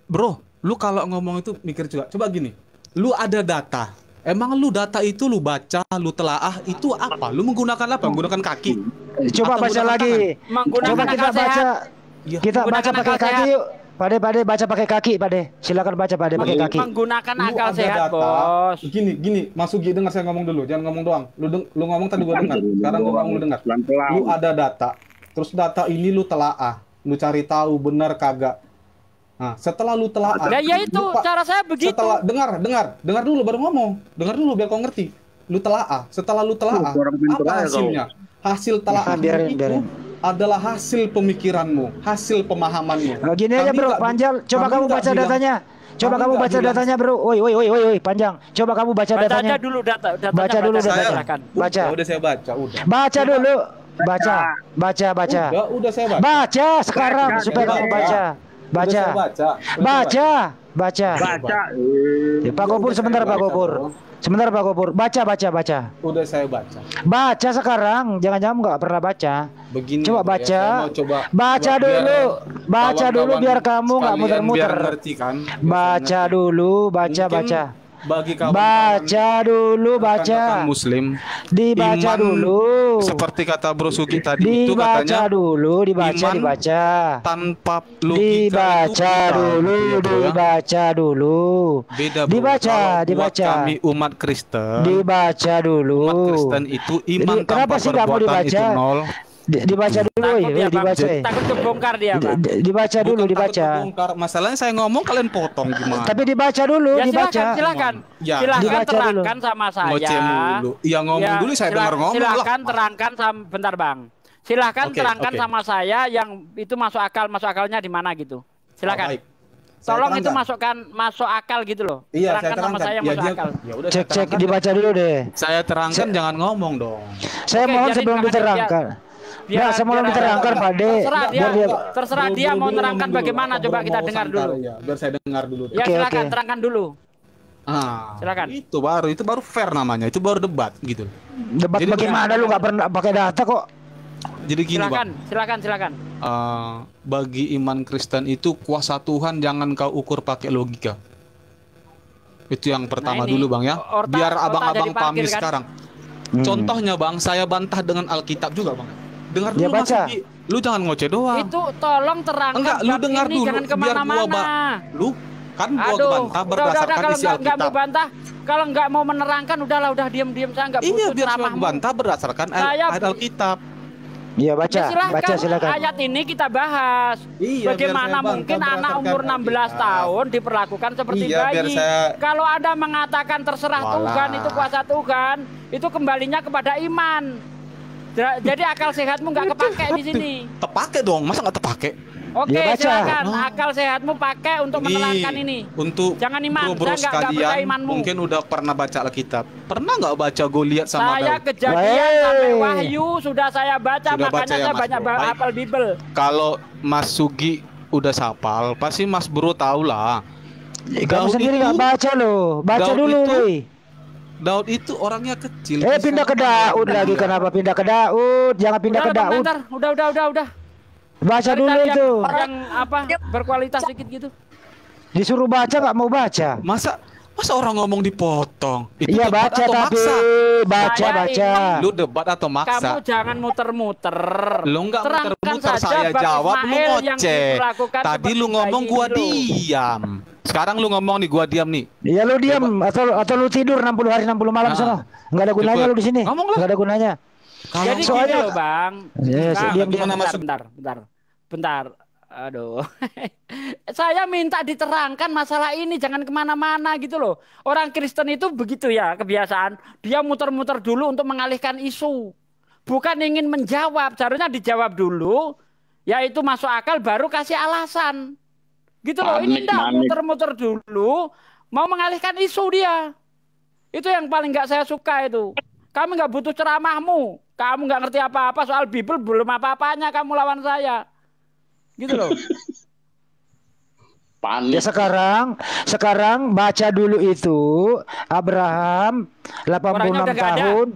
bro, lu kalau ngomong itu mikir juga. Coba gini, lu ada data, Emang lu data itu lu baca, lu telaah itu apa? Lu menggunakan apa? Menggunakan kaki? Coba Atau baca lagi. Coba kita baca. Ya. Kita baca pakai kaki yuk. Pade, Pade, baca pakai kaki, Pade. Silakan baca, Pade, pakai kaki. Menggunakan akal sehat, data. bos. Gini, gini, masuk gini dengar saya ngomong dulu, jangan ngomong doang. Lu, deng lu ngomong tadi gua dengar, sekarang gua ngomong lu dengar. Lu ada data, terus data ini lu telaah, lu cari tahu benar kagak. Nah, setelah lu telah Ya, ya itu lupa, cara saya begitu. Setelah dengar, dengar, dengar dulu baru ngomong. Dengar dulu biar kau ngerti. Lu telah a setelah lu telah a apa hasilnya? Kau. Hasil telah a biarin, itu adalah hasil pemikiranmu, hasil pemahamanmu. Nah, gini kami aja, Bro. Panjang, coba kamu baca bilang, datanya. Coba kamu baca bilang. datanya, Bro. Woi, woi, woi, woi, panjang. Coba kamu baca baca datanya. dulu data, datanya. Baca dulu datanya. Baca. baca. Udah, udah saya baca, udah. Baca dulu. Baca, baca, baca. Udah, udah saya baca. Baca sekarang supaya kamu baca. Baca. Baca. Baca. Baca. Baca. Ya, Pak Gopur sebentar Pak Gopur. Sebentar Pak Gopur. Baca baca baca. Udah saya baca. Baca sekarang. Jangan-jangan nggak pernah baca. Begini. Coba ya. baca. Ya, coba baca coba dulu. Baca dulu biar kamu nggak muter-muter. kan. Baca dulu. Baca Mungkin baca bagi kawan baca dulu baca rekan muslim dibaca iman, dulu seperti kata Bro Sugi tadi dibaca itu katanya dulu dibaca iman dibaca tanpa logika dibaca itu dulu beda. Gitu ya ya. dibaca dulu beda bro. dibaca Kalau dibaca kami umat Kristen dibaca dulu umat Kristen itu iman Jadi, tanpa kenapa sih kamu dibaca itu nol dibaca dulu ya, ya dibaca ya. takut kebongkar dia bang. dibaca dulu Bukan dibaca kebongkar masalahnya saya ngomong kalian potong gimana tapi dibaca dulu ya, dibaca silakan silakan ya. terangkan sama saya dulu ya ngomong ya, dulu saya dengar ngomong silakan lah. terangkan sama bentar bang silakan okay, terangkan okay. sama saya yang itu masuk akal masuk akalnya di mana gitu silakan oh, Tolong itu masukkan masuk akal gitu loh. Iya, terangkan saya terangkan. sama saya ya, masuk dia, akal. Ya cek cek dibaca dulu deh. Saya terangkan saya, jangan ngomong dong. Saya okay, mohon sebelum diterangkan biar, nah, semua biar diterangkan Pak De terserah dia, dia terserah dia mau terangkan bagaimana coba kita dengar dulu ya biar saya dengar dulu ya silakan okay. terangkan dulu Ah, silakan. Itu baru itu baru fair namanya. Itu baru debat gitu. Debat Jadi bagaimana lu nggak pernah pakai data kok? Jadi gini, silakan, Bang. Silakan, silakan. Uh, bagi iman Kristen itu kuasa Tuhan jangan kau ukur pakai logika. Itu yang pertama nah dulu bang ya. Orta, Biar abang-abang pahami kan? sekarang. Hmm. Contohnya bang, saya bantah dengan Alkitab juga bang. Dengar dulu Mas Ugi. Lu jangan ngoceh doang. Itu tolong terangkan. Enggak, lu dengar dulu. Jangan kemana mana lu kan gua Aduh, bantah berdasarkan udah, udah, isi Alkitab. Enggak, bantah. Kalau nggak mau menerangkan udahlah udah diam-diam saya enggak iya, butuh Iya, biar saya bantah berdasarkan ayat Alkitab. Iya baca, ya, silahkan, baca silakan. Ayat ini kita bahas. Iya, Bagaimana mungkin anak umur 16 kita. tahun diperlakukan seperti iya, bayi? Saya... Kalau ada mengatakan terserah Walah. Tuhan itu kuasa Tuhan, itu kembalinya kepada iman. Jadi akal sehatmu nggak kepake di sini. Kepake dong, masa nggak terpakai? Oke, iya, silakan. Oh. Akal sehatmu pakai untuk menelankan ini. Untuk jangan iman, bro, bro saya nggak percaya imanmu. Mungkin udah pernah baca Alkitab. Pernah nggak baca Goliat sama Saya Bel? kejadian Wey. sampai Wahyu sudah saya baca, sudah makanya baca ya, saya banyak bro. hafal Bible. Kalau Mas Sugi udah sapal, pasti Mas Bro tahu lah. Ya, kamu sendiri nggak baca loh. Baca dulu, itu, Daud itu orangnya kecil. Eh pindah ke Daud lagi kenapa pindah ke Daud? Jangan pindah udah, ke Daud. Bentar. Udah udah udah udah. Baca dulu yang, itu. Yang apa berkualitas sedikit gitu. Disuruh baca nggak mau baca. Masa Masa orang ngomong dipotong? Itu ya, debat baca atau maksa? baca saya baca. Lu debat atau maksa? Kamu jangan muter-muter. Lu nggak muter-muter saya jawab lu ngoceh. Tadi lu ngomong gua dulu. diam. Sekarang lu ngomong nih gua diam nih. Iya lu diam atau atau lu tidur 60 hari 60 malam nah. sana. Enggak ah. ada gunanya Cukup. lu di sini. Enggak ada gunanya. Kalau Jadi soalnya gini loh, Bang. Yes, iya, iya, nah, diam diam bentar, bentar, bentar. Bentar Aduh, saya minta diterangkan masalah ini, jangan kemana-mana gitu loh. Orang Kristen itu begitu ya kebiasaan, dia muter-muter dulu untuk mengalihkan isu. Bukan ingin menjawab, Caranya dijawab dulu, yaitu masuk akal baru kasih alasan. Gitu loh, ini enggak muter-muter dulu, mau mengalihkan isu dia. Itu yang paling nggak saya suka itu. Kamu nggak butuh ceramahmu, kamu nggak ngerti apa-apa soal Bible, belum apa-apanya kamu lawan saya Gitu loh. Panik. Ya sekarang, sekarang baca dulu itu Abraham 86 tahun.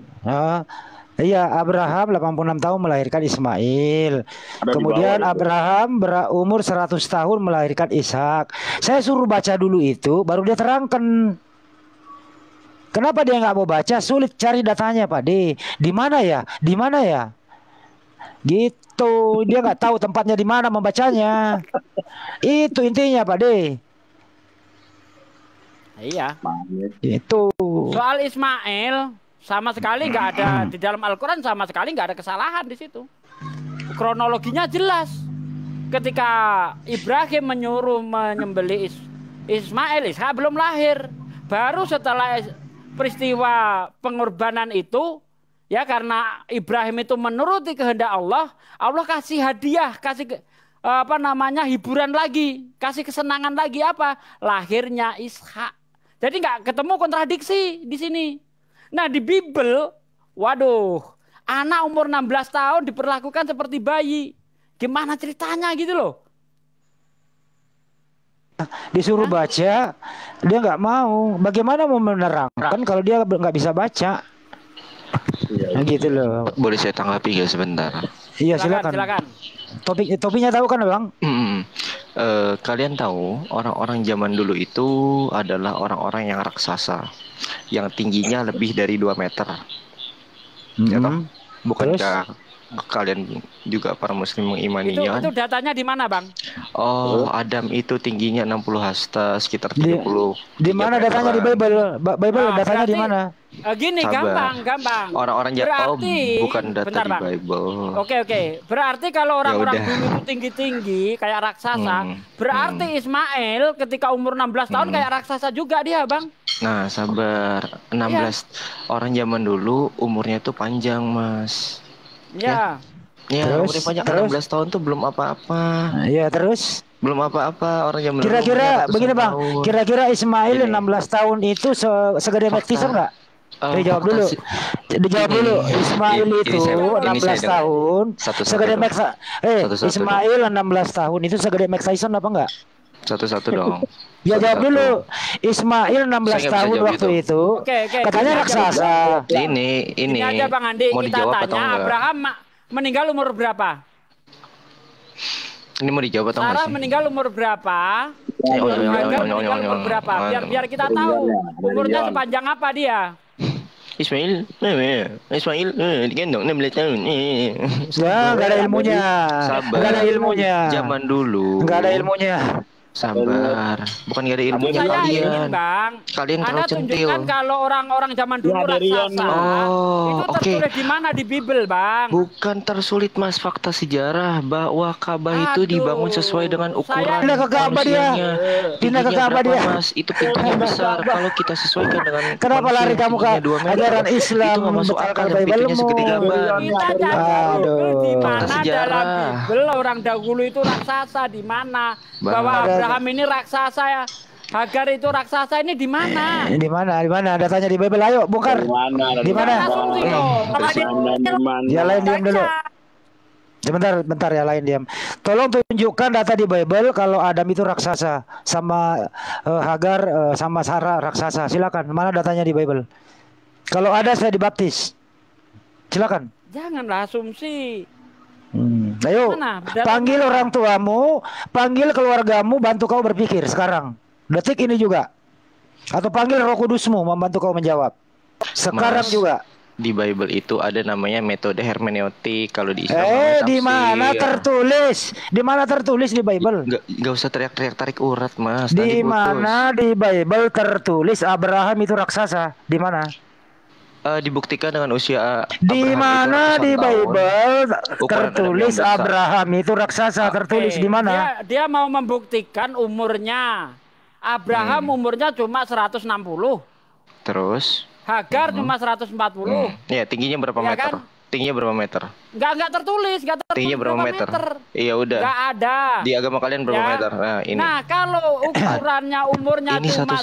iya, Abraham 86 tahun melahirkan Ismail. Ada Kemudian Abraham berumur 100 tahun melahirkan Ishak. Saya suruh baca dulu itu, baru dia terangkan. Kenapa dia nggak mau baca? Sulit cari datanya, Pak D. Di mana ya? Di mana ya? Gitu, dia nggak tahu tempatnya di mana membacanya. Itu intinya, Pak D. Iya. Itu. Soal Ismail sama sekali nggak ada di dalam Al-Qur'an sama sekali nggak ada kesalahan di situ. Kronologinya jelas. Ketika Ibrahim menyuruh menyembeli Is Ismail, Ishak belum lahir. Baru setelah peristiwa pengorbanan itu Ya karena Ibrahim itu menuruti kehendak Allah, Allah kasih hadiah, kasih apa namanya hiburan lagi, kasih kesenangan lagi apa? Lahirnya Ishak. Jadi nggak ketemu kontradiksi di sini. Nah di Bible, waduh, anak umur 16 tahun diperlakukan seperti bayi. Gimana ceritanya gitu loh? disuruh baca dia nggak mau bagaimana mau menerangkan kalau dia nggak bisa baca Nah, gitu loh. Boleh saya tanggapi gak sebentar? Iya silakan. Silakan. Topik topiknya tahu kan bang? Hmm. Uh, kalian tahu orang-orang zaman dulu itu adalah orang-orang yang raksasa, yang tingginya lebih dari 2 meter. Mm -hmm. Ya toh? Mm-hmm. Bukankah Terus? kalian juga para muslim mengimaninya. Itu, itu datanya di mana, Bang? Oh, Adam itu tingginya 60 hasta, sekitar 30. Di, di mana datanya di Bible? Bible nah, datanya di mana? Eh, gini, Sabar. gampang, gampang. Orang-orang ya, oh, bukan data bentar, di Bible. Oke, oke. Berarti kalau orang-orang ya dulu itu tinggi-tinggi kayak raksasa, hmm. berarti hmm. Ismail ketika umur 16 tahun hmm. kayak raksasa juga dia, Bang. Nah, sabar. 16 ya. orang zaman dulu umurnya itu panjang, Mas. Ya. ya. Ya, terus, umurnya banyak 16 tahun tuh belum apa-apa. Nah, iya, -apa. terus belum apa-apa orang yang Kira-kira begini, Bang. Kira-kira Ismail Gini. 16 tahun itu se segede Baptis enggak? Uh, eh, Dijawab dulu. Dijawab jawab dulu. Ismail ini, itu ini saya, 16 tahun. Satu, satu, segede Max. Eh, satu, satu, Ismail 16 tahun itu segede Max Tyson apa enggak? Satu-satu dong. Ya dulu. Ismail 16 tahun waktu itu. Oke, oke. Katanya raksasa. Ini, ini. Ini aja Bang Andi mau kita dijawab tanya Abraham meninggal umur berapa? Ini mau dijawab atau Sarah meninggal umur berapa? berapa? Biar biar kita tahu umurnya sepanjang apa dia. Ismail, eh, eh. Ismail, eh, digendong nih tahun. Sudah, enggak ada ilmunya. Enggak ada ilmunya. Zaman dulu. Enggak ada ilmunya. Sabar. Bukan gak ada ilmunya kalian. Ingin, bang, kalian terlalu Anda centil. tunjukkan kalau orang-orang zaman dulu ya, raksasa. Oh, itu okay. di mana di Bible, Bang? Bukan tersulit Mas fakta sejarah bahwa Ka'bah itu dibangun sesuai dengan ukuran Saya... Ka'bah dia. Pindah ke Ka'bah dia. Mas, itu pintunya besar. kalau kita sesuaikan dengan Kenapa lari kamu ke ajaran Islam itu masuk akal dan pintunya segede gambar. Aduh. Di mana dalam Bible orang dahulu itu raksasa di mana? Bahwa Abraham ini raksasa ya. Hagar itu raksasa ini di mana? Di mana? Di mana? Datanya di Bible ayo bongkar. Di mana? Di eh. mana? Ya lain diam dulu. Sebentar, bentar ya lain diam. Tolong tunjukkan data di Bible kalau Adam itu raksasa sama uh, Hagar uh, sama Sarah raksasa. Silakan. Mana datanya di Bible? Kalau ada saya dibaptis. Silakan. Janganlah asumsi. Hmm. Ayo, mana? panggil orang tuamu, panggil keluargamu, bantu kau berpikir sekarang. Detik ini juga. Atau panggil roh kudusmu membantu kau menjawab. Sekarang Mas, juga. Di Bible itu ada namanya metode hermeneutik kalau di Islam. Eh, di mana tertulis? Di mana tertulis di Bible? G gak, usah teriak-teriak tarik urat, Mas. Di mana di Bible tertulis Abraham itu raksasa? Di mana? uh, dibuktikan dengan usia eh, di mana di Bible tertulis Abraham itu raksasa okay. tertulis di mana? Dia, dia mau membuktikan umurnya. Abraham hmm. umurnya cuma 160. Terus? Hagar hmm. cuma 140. Hmm. Ya, tingginya berapa ya meter? Kan? Tingginya berapa meter? Gak nggak tertulis, gak tertulis. Tingginya berapa, berapa meter? meter? Iya udah. Gak ada. Di agama kalian berapa ya. meter? Nah, ini. Nah, kalau ukurannya umurnya ini cuma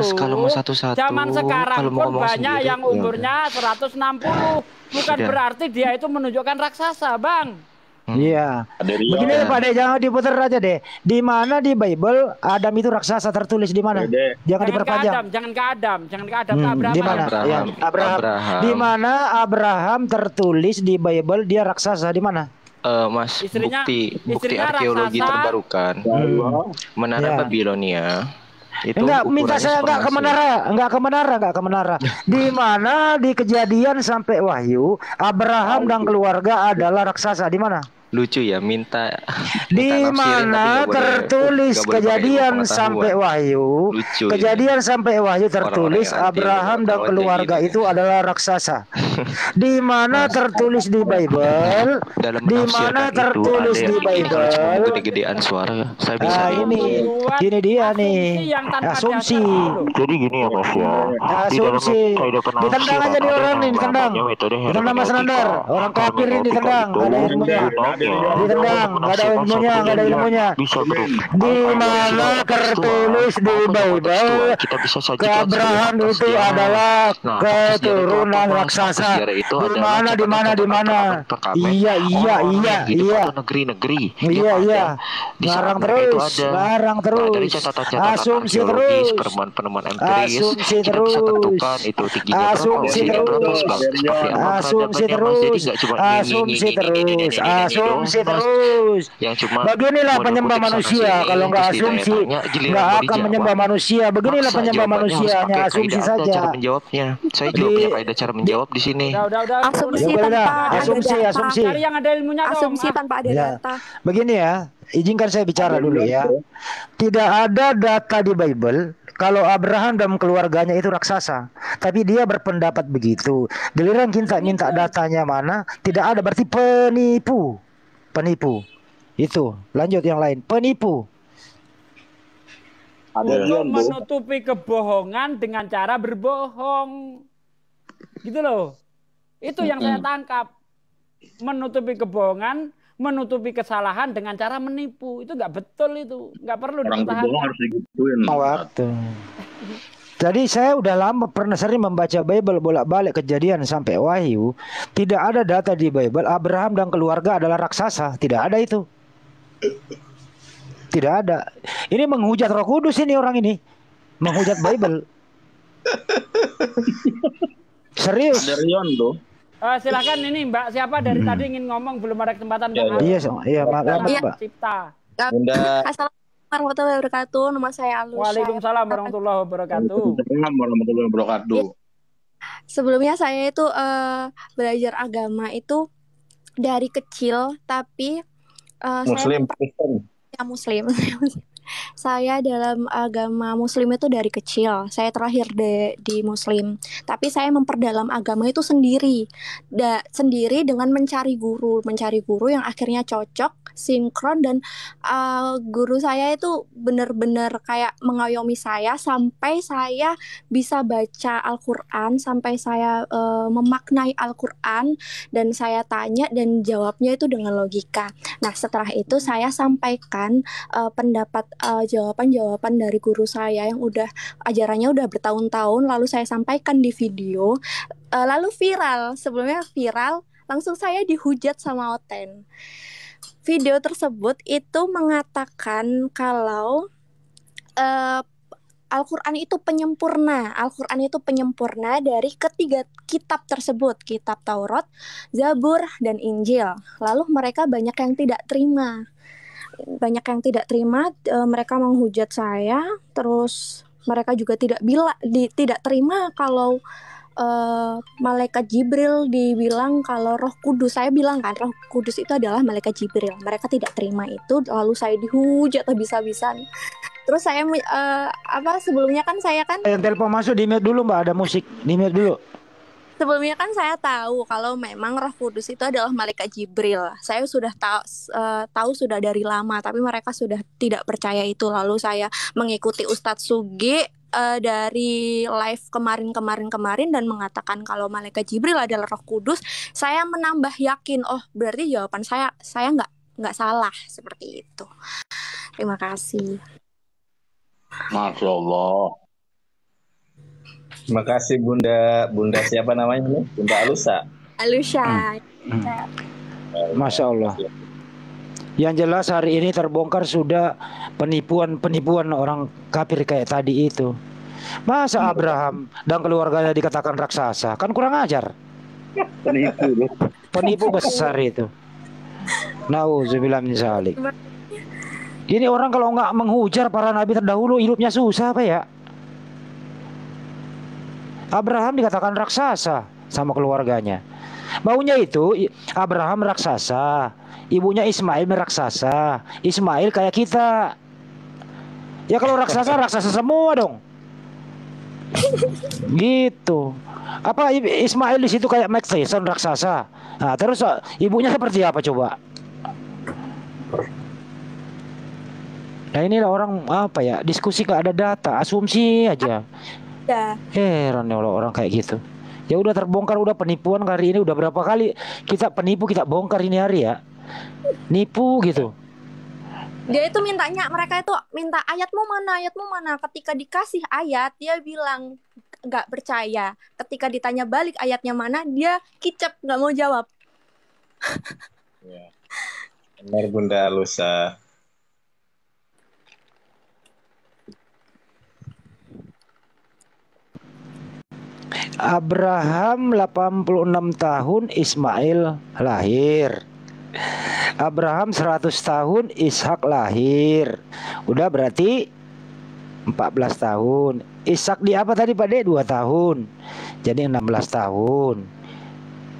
160. Kalau mau satu-satu. Zaman sekarang kalau pun banyak sendiri, gitu. yang ya, umurnya 160. Bukan Sudah. berarti dia itu menunjukkan raksasa, Bang. Hmm. Iya. Hmm. Begini deh Pak De, jangan diputar aja deh. Di mana di Bible Adam itu raksasa tertulis di mana? Iya, jangan, jangan diperpanjang. Ke Adam, jangan ke Adam, jangan ke Adam, hmm, Abraham. Di mana? Abraham. Ya, Abraham. Abraham. Di mana Abraham tertulis di Bible dia raksasa di mana? Uh, mas, istrinya, bukti bukti arkeologi raksasa. terbarukan. Hmm. Menara yeah. Babilonia. Itu enggak minta saya enggak ke menara, enggak ke menara, enggak ke menara. di mana di kejadian sampai wahyu Abraham dan keluarga adalah raksasa di mana? lucu ya minta, di mana tertulis boleh, ya. kejadian sampai wahyu lucu, kejadian ya. sampai wahyu tertulis orang -orang Abraham dan keluarga gitu. itu adalah raksasa di mana tertulis di Bible di mana tertulis di Bible gede suara saya ah, bisa nah, ini gini dia nih asumsi jadi gini ya Mas ya asumsi ditendang aja di orang ini, ditendang ditendang Mas Nandar orang kafir ini ditendang ada yang ditendang gak ada ilmunya gak ada ilmunya di mana tertulis di Bible ke Abraham itu adalah keturunan raksasa di mana di mana di mana iya iya iya iya negeri-negeri iya iya barang terus barang terus asumsi terus penemuan empiris asumsi terus itu terus, asumsi terus asumsi terus asumsi terus asumsi terus, terus. asumsi asumsi terus. terus. Yang cuma Beginilah penyembah manusia kalau nggak asumsi nggak akan menyembah manusia. Beginilah penyembah manusia hanya asumsi saja. Cara menjawabnya. Saya juga punya kaidah cara menjawab di sini. Asumsi tanpa asumsi asumsi. Asumsi tanpa ada ya. data. Begini ya, izinkan saya bicara dulu ya. Tidak ada data di Bible kalau Abraham dan keluarganya itu raksasa, tapi dia berpendapat begitu. Giliran kita minta datanya mana, tidak ada berarti penipu penipu. Itu, lanjut yang lain, penipu. Untuk menutupi kebohongan dengan cara berbohong. Gitu loh. Itu yang saya tangkap. Menutupi kebohongan, menutupi kesalahan dengan cara menipu. Itu nggak betul itu. Nggak perlu Orang berbohong harus digituin. Waktu. Jadi saya udah lama pernah sering membaca Bible bolak-balik kejadian sampai wahyu. Tidak ada data di Bible Abraham dan keluarga adalah raksasa. Tidak ada itu. Tidak ada. Ini menghujat roh kudus ini orang ini. Menghujat Bible. Serius. tuh. Uh, silakan ini Mbak siapa dari hmm. tadi ingin ngomong belum ada kesempatan ya, ya. Iya, iya, iya. Mbak. Iya, iya, Mbak. Cipta. Bunda. Assalamualaikum warahmatullahi wabarakatuh. Nama saya Alusha. Waalaikumsalam warahmatullahi wabarakatuh. Waalaikumsalam warahmatullahi wabarakatuh. Sebelumnya saya itu uh, belajar agama itu dari kecil, tapi uh, Muslim saya... Ya Muslim. saya dalam agama Muslim itu dari kecil. Saya terakhir de di Muslim, tapi saya memperdalam agama itu sendiri, da, sendiri dengan mencari guru, mencari guru yang akhirnya cocok, sinkron dan uh, guru saya itu benar-benar kayak mengayomi saya sampai saya bisa baca Al-Quran, sampai saya uh, memaknai Al-Quran dan saya tanya dan jawabnya itu dengan logika. Nah setelah itu saya sampaikan uh, pendapat uh, eh, jawaban-jawaban dari guru saya yang udah ajarannya udah bertahun-tahun lalu saya sampaikan di video uh, lalu viral sebelumnya viral langsung saya dihujat sama Oten video tersebut itu mengatakan kalau uh, Al-Quran itu penyempurna. Al-Quran itu penyempurna dari ketiga kitab tersebut, kitab Taurat, Zabur, dan Injil. Lalu mereka banyak yang tidak terima banyak yang tidak terima e, mereka menghujat saya terus mereka juga tidak bila di, tidak terima kalau e, malaikat Jibril dibilang kalau Roh Kudus saya bilang kan Roh Kudus itu adalah malaikat Jibril mereka tidak terima itu lalu saya dihujat habis-habisan terus saya e, apa sebelumnya kan saya kan yang telepon masuk di mute dulu mbak ada musik di mute dulu sebelumnya kan saya tahu kalau memang Roh Kudus itu adalah malaikat Jibril. Saya sudah tahu uh, tahu sudah dari lama, tapi mereka sudah tidak percaya itu. Lalu saya mengikuti Ustadz Sugi uh, eh, dari live kemarin-kemarin kemarin dan mengatakan kalau malaikat Jibril adalah Roh Kudus. Saya menambah yakin, oh berarti jawaban saya saya nggak nggak salah seperti itu. Terima kasih. Masya Allah. Terima kasih Bunda, Bunda siapa namanya ini? Bunda Alusa. Alusa. Hmm. Hmm. Masya Allah. Yang jelas hari ini terbongkar sudah penipuan-penipuan orang kafir kayak tadi itu. Masa hmm. Abraham dan keluarganya dikatakan raksasa? Kan kurang ajar. Penipu. Penipu besar itu. Nauzubillah min Ini orang kalau nggak menghujar para nabi terdahulu hidupnya susah apa ya? Abraham dikatakan raksasa sama keluarganya. Baunya itu Abraham raksasa, ibunya Ismail raksasa. Ismail kayak kita. Ya kalau raksasa raksasa semua dong. gitu. Apa Ismail di situ kayak Max Tyson raksasa? Nah, terus eh, ibunya seperti apa coba? Nah inilah orang apa ya diskusi gak ada data asumsi aja. Iya. Heran ya orang kayak gitu. Ya udah terbongkar udah penipuan hari ini udah berapa kali kita penipu kita bongkar ini hari ya. Nipu gitu. Dia itu mintanya mereka itu minta ayatmu mana ayatmu mana ketika dikasih ayat dia bilang nggak percaya ketika ditanya balik ayatnya mana dia kicap nggak mau jawab. Ya. Benar Bunda Lusa. Abraham 86 tahun Ismail lahir. Abraham 100 tahun Ishak lahir. Udah berarti 14 tahun. Ishak di apa tadi Pak De? 2 tahun. Jadi 16 tahun.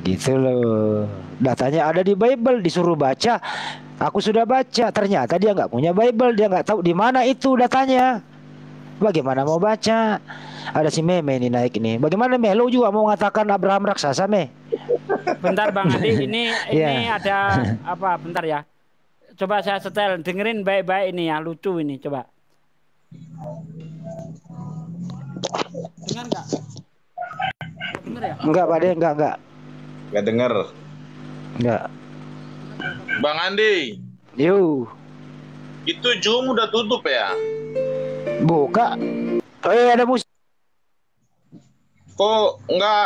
Gitu loh. Datanya ada di Bible disuruh baca. Aku sudah baca, ternyata dia nggak punya Bible, dia nggak tahu di mana itu datanya. Bagaimana mau baca? Ada si meme ini naik ini. Bagaimana meh? Lo juga mau mengatakan Abraham raksasa meh? Bentar Bang Adi, ini ini iya. ada apa? Bentar ya. Coba saya setel, dengerin baik-baik ini ya, lucu ini coba. Dengar nggak? Dengar ya? Enggak, Pak De, enggak, enggak. Enggak dengar. Enggak. Bang Andi. Yuk. Itu Zoom udah tutup ya? Buka. Eh ada musik. Kok nggak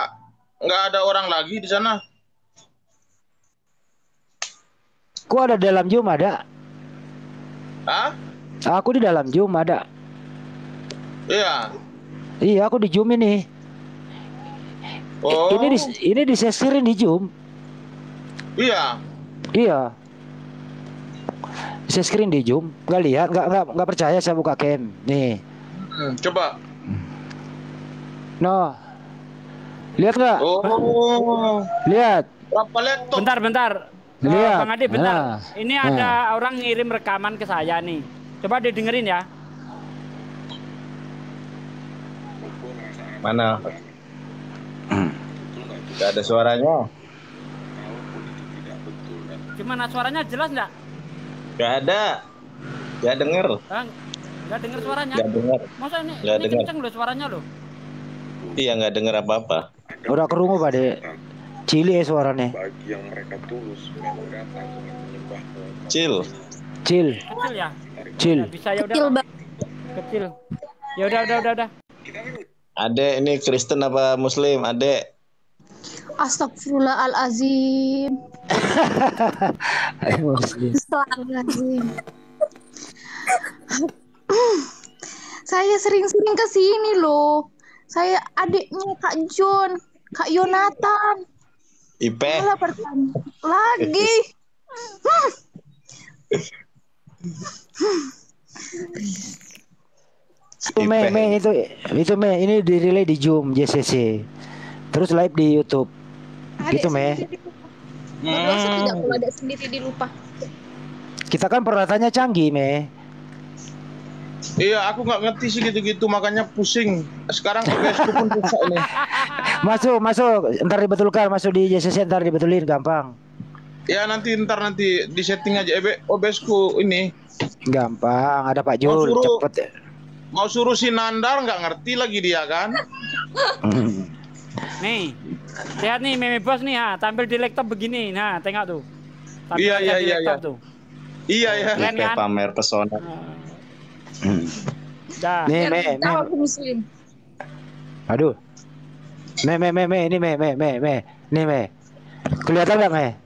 nggak ada orang lagi di sana? kok ada dalam Zoom ada. Hah? Aku di dalam Zoom ada. Iya. Iya, aku di Zoom ini. Oh. Ini di ini disesirin di Zoom. Iya. Iya. Saya screen di Zoom, nggak lihat, nggak nggak nggak percaya saya buka cam. Nih. Hmm, coba. No. Lihat nggak? Oh. Lihat. Berapa laptop? Bentar, bentar. Eh, lihat. Bang Adi, bentar. Nah. Ini nah. ada orang ngirim rekaman ke saya nih. Coba didengerin ya. Mana? Tidak ada suaranya. Gimana suaranya jelas nggak? Gak ada. Gak denger. Bang, gak denger suaranya. Gak denger. Masa ini, gak ini denger. kenceng loh suaranya loh. Iya nggak denger apa-apa. Udah kerungu pak de, Cili ya suaranya. Bagi yang mereka tulus memang datang menyembah. Cil. Cil. Kecil ya. Cil. Bisa ya udah. Kecil, Kecil. Ya udah udah udah udah. Ade ini Kristen apa Muslim? Ade. Astagfirullahalazim. saya sering-sering ke sini loh. Saya adiknya Kak Jun, Kak Yonatan. Ipe. lagi. Itu me, me, itu itu me. ini di relay di Zoom JCC. Terus live di YouTube. Adik gitu me hmm. tidak kalau ada sendiri dilupa. Kita kan peralatannya canggih, Me. Iya, aku nggak ngerti sih gitu-gitu, makanya pusing. Sekarang OBS pun rusak ini. Masuk, masuk. Ntar dibetulkan, masuk di JCC ntar dibetulin, gampang. Ya nanti ntar nanti di setting aja ebe eh, OBS oh, ku ini. Gampang, ada Pak Jul, mau suruh, cepet. Ya. Mau suruh si Nandar nggak ngerti lagi dia kan? Nih, Lihat nih meme bos nih ha, tampil di laptop begini. Nah, tengok tuh. Tampil iya, iya, iya, iya. Tuh. Iya, iya. Keren kan? Pamer pesona. nih hmm. Dah. Nih, Tahu aku muslim. Aduh. Me, me, me, me, ini me, me, me, me. Nih, me. Kelihatan enggak, me?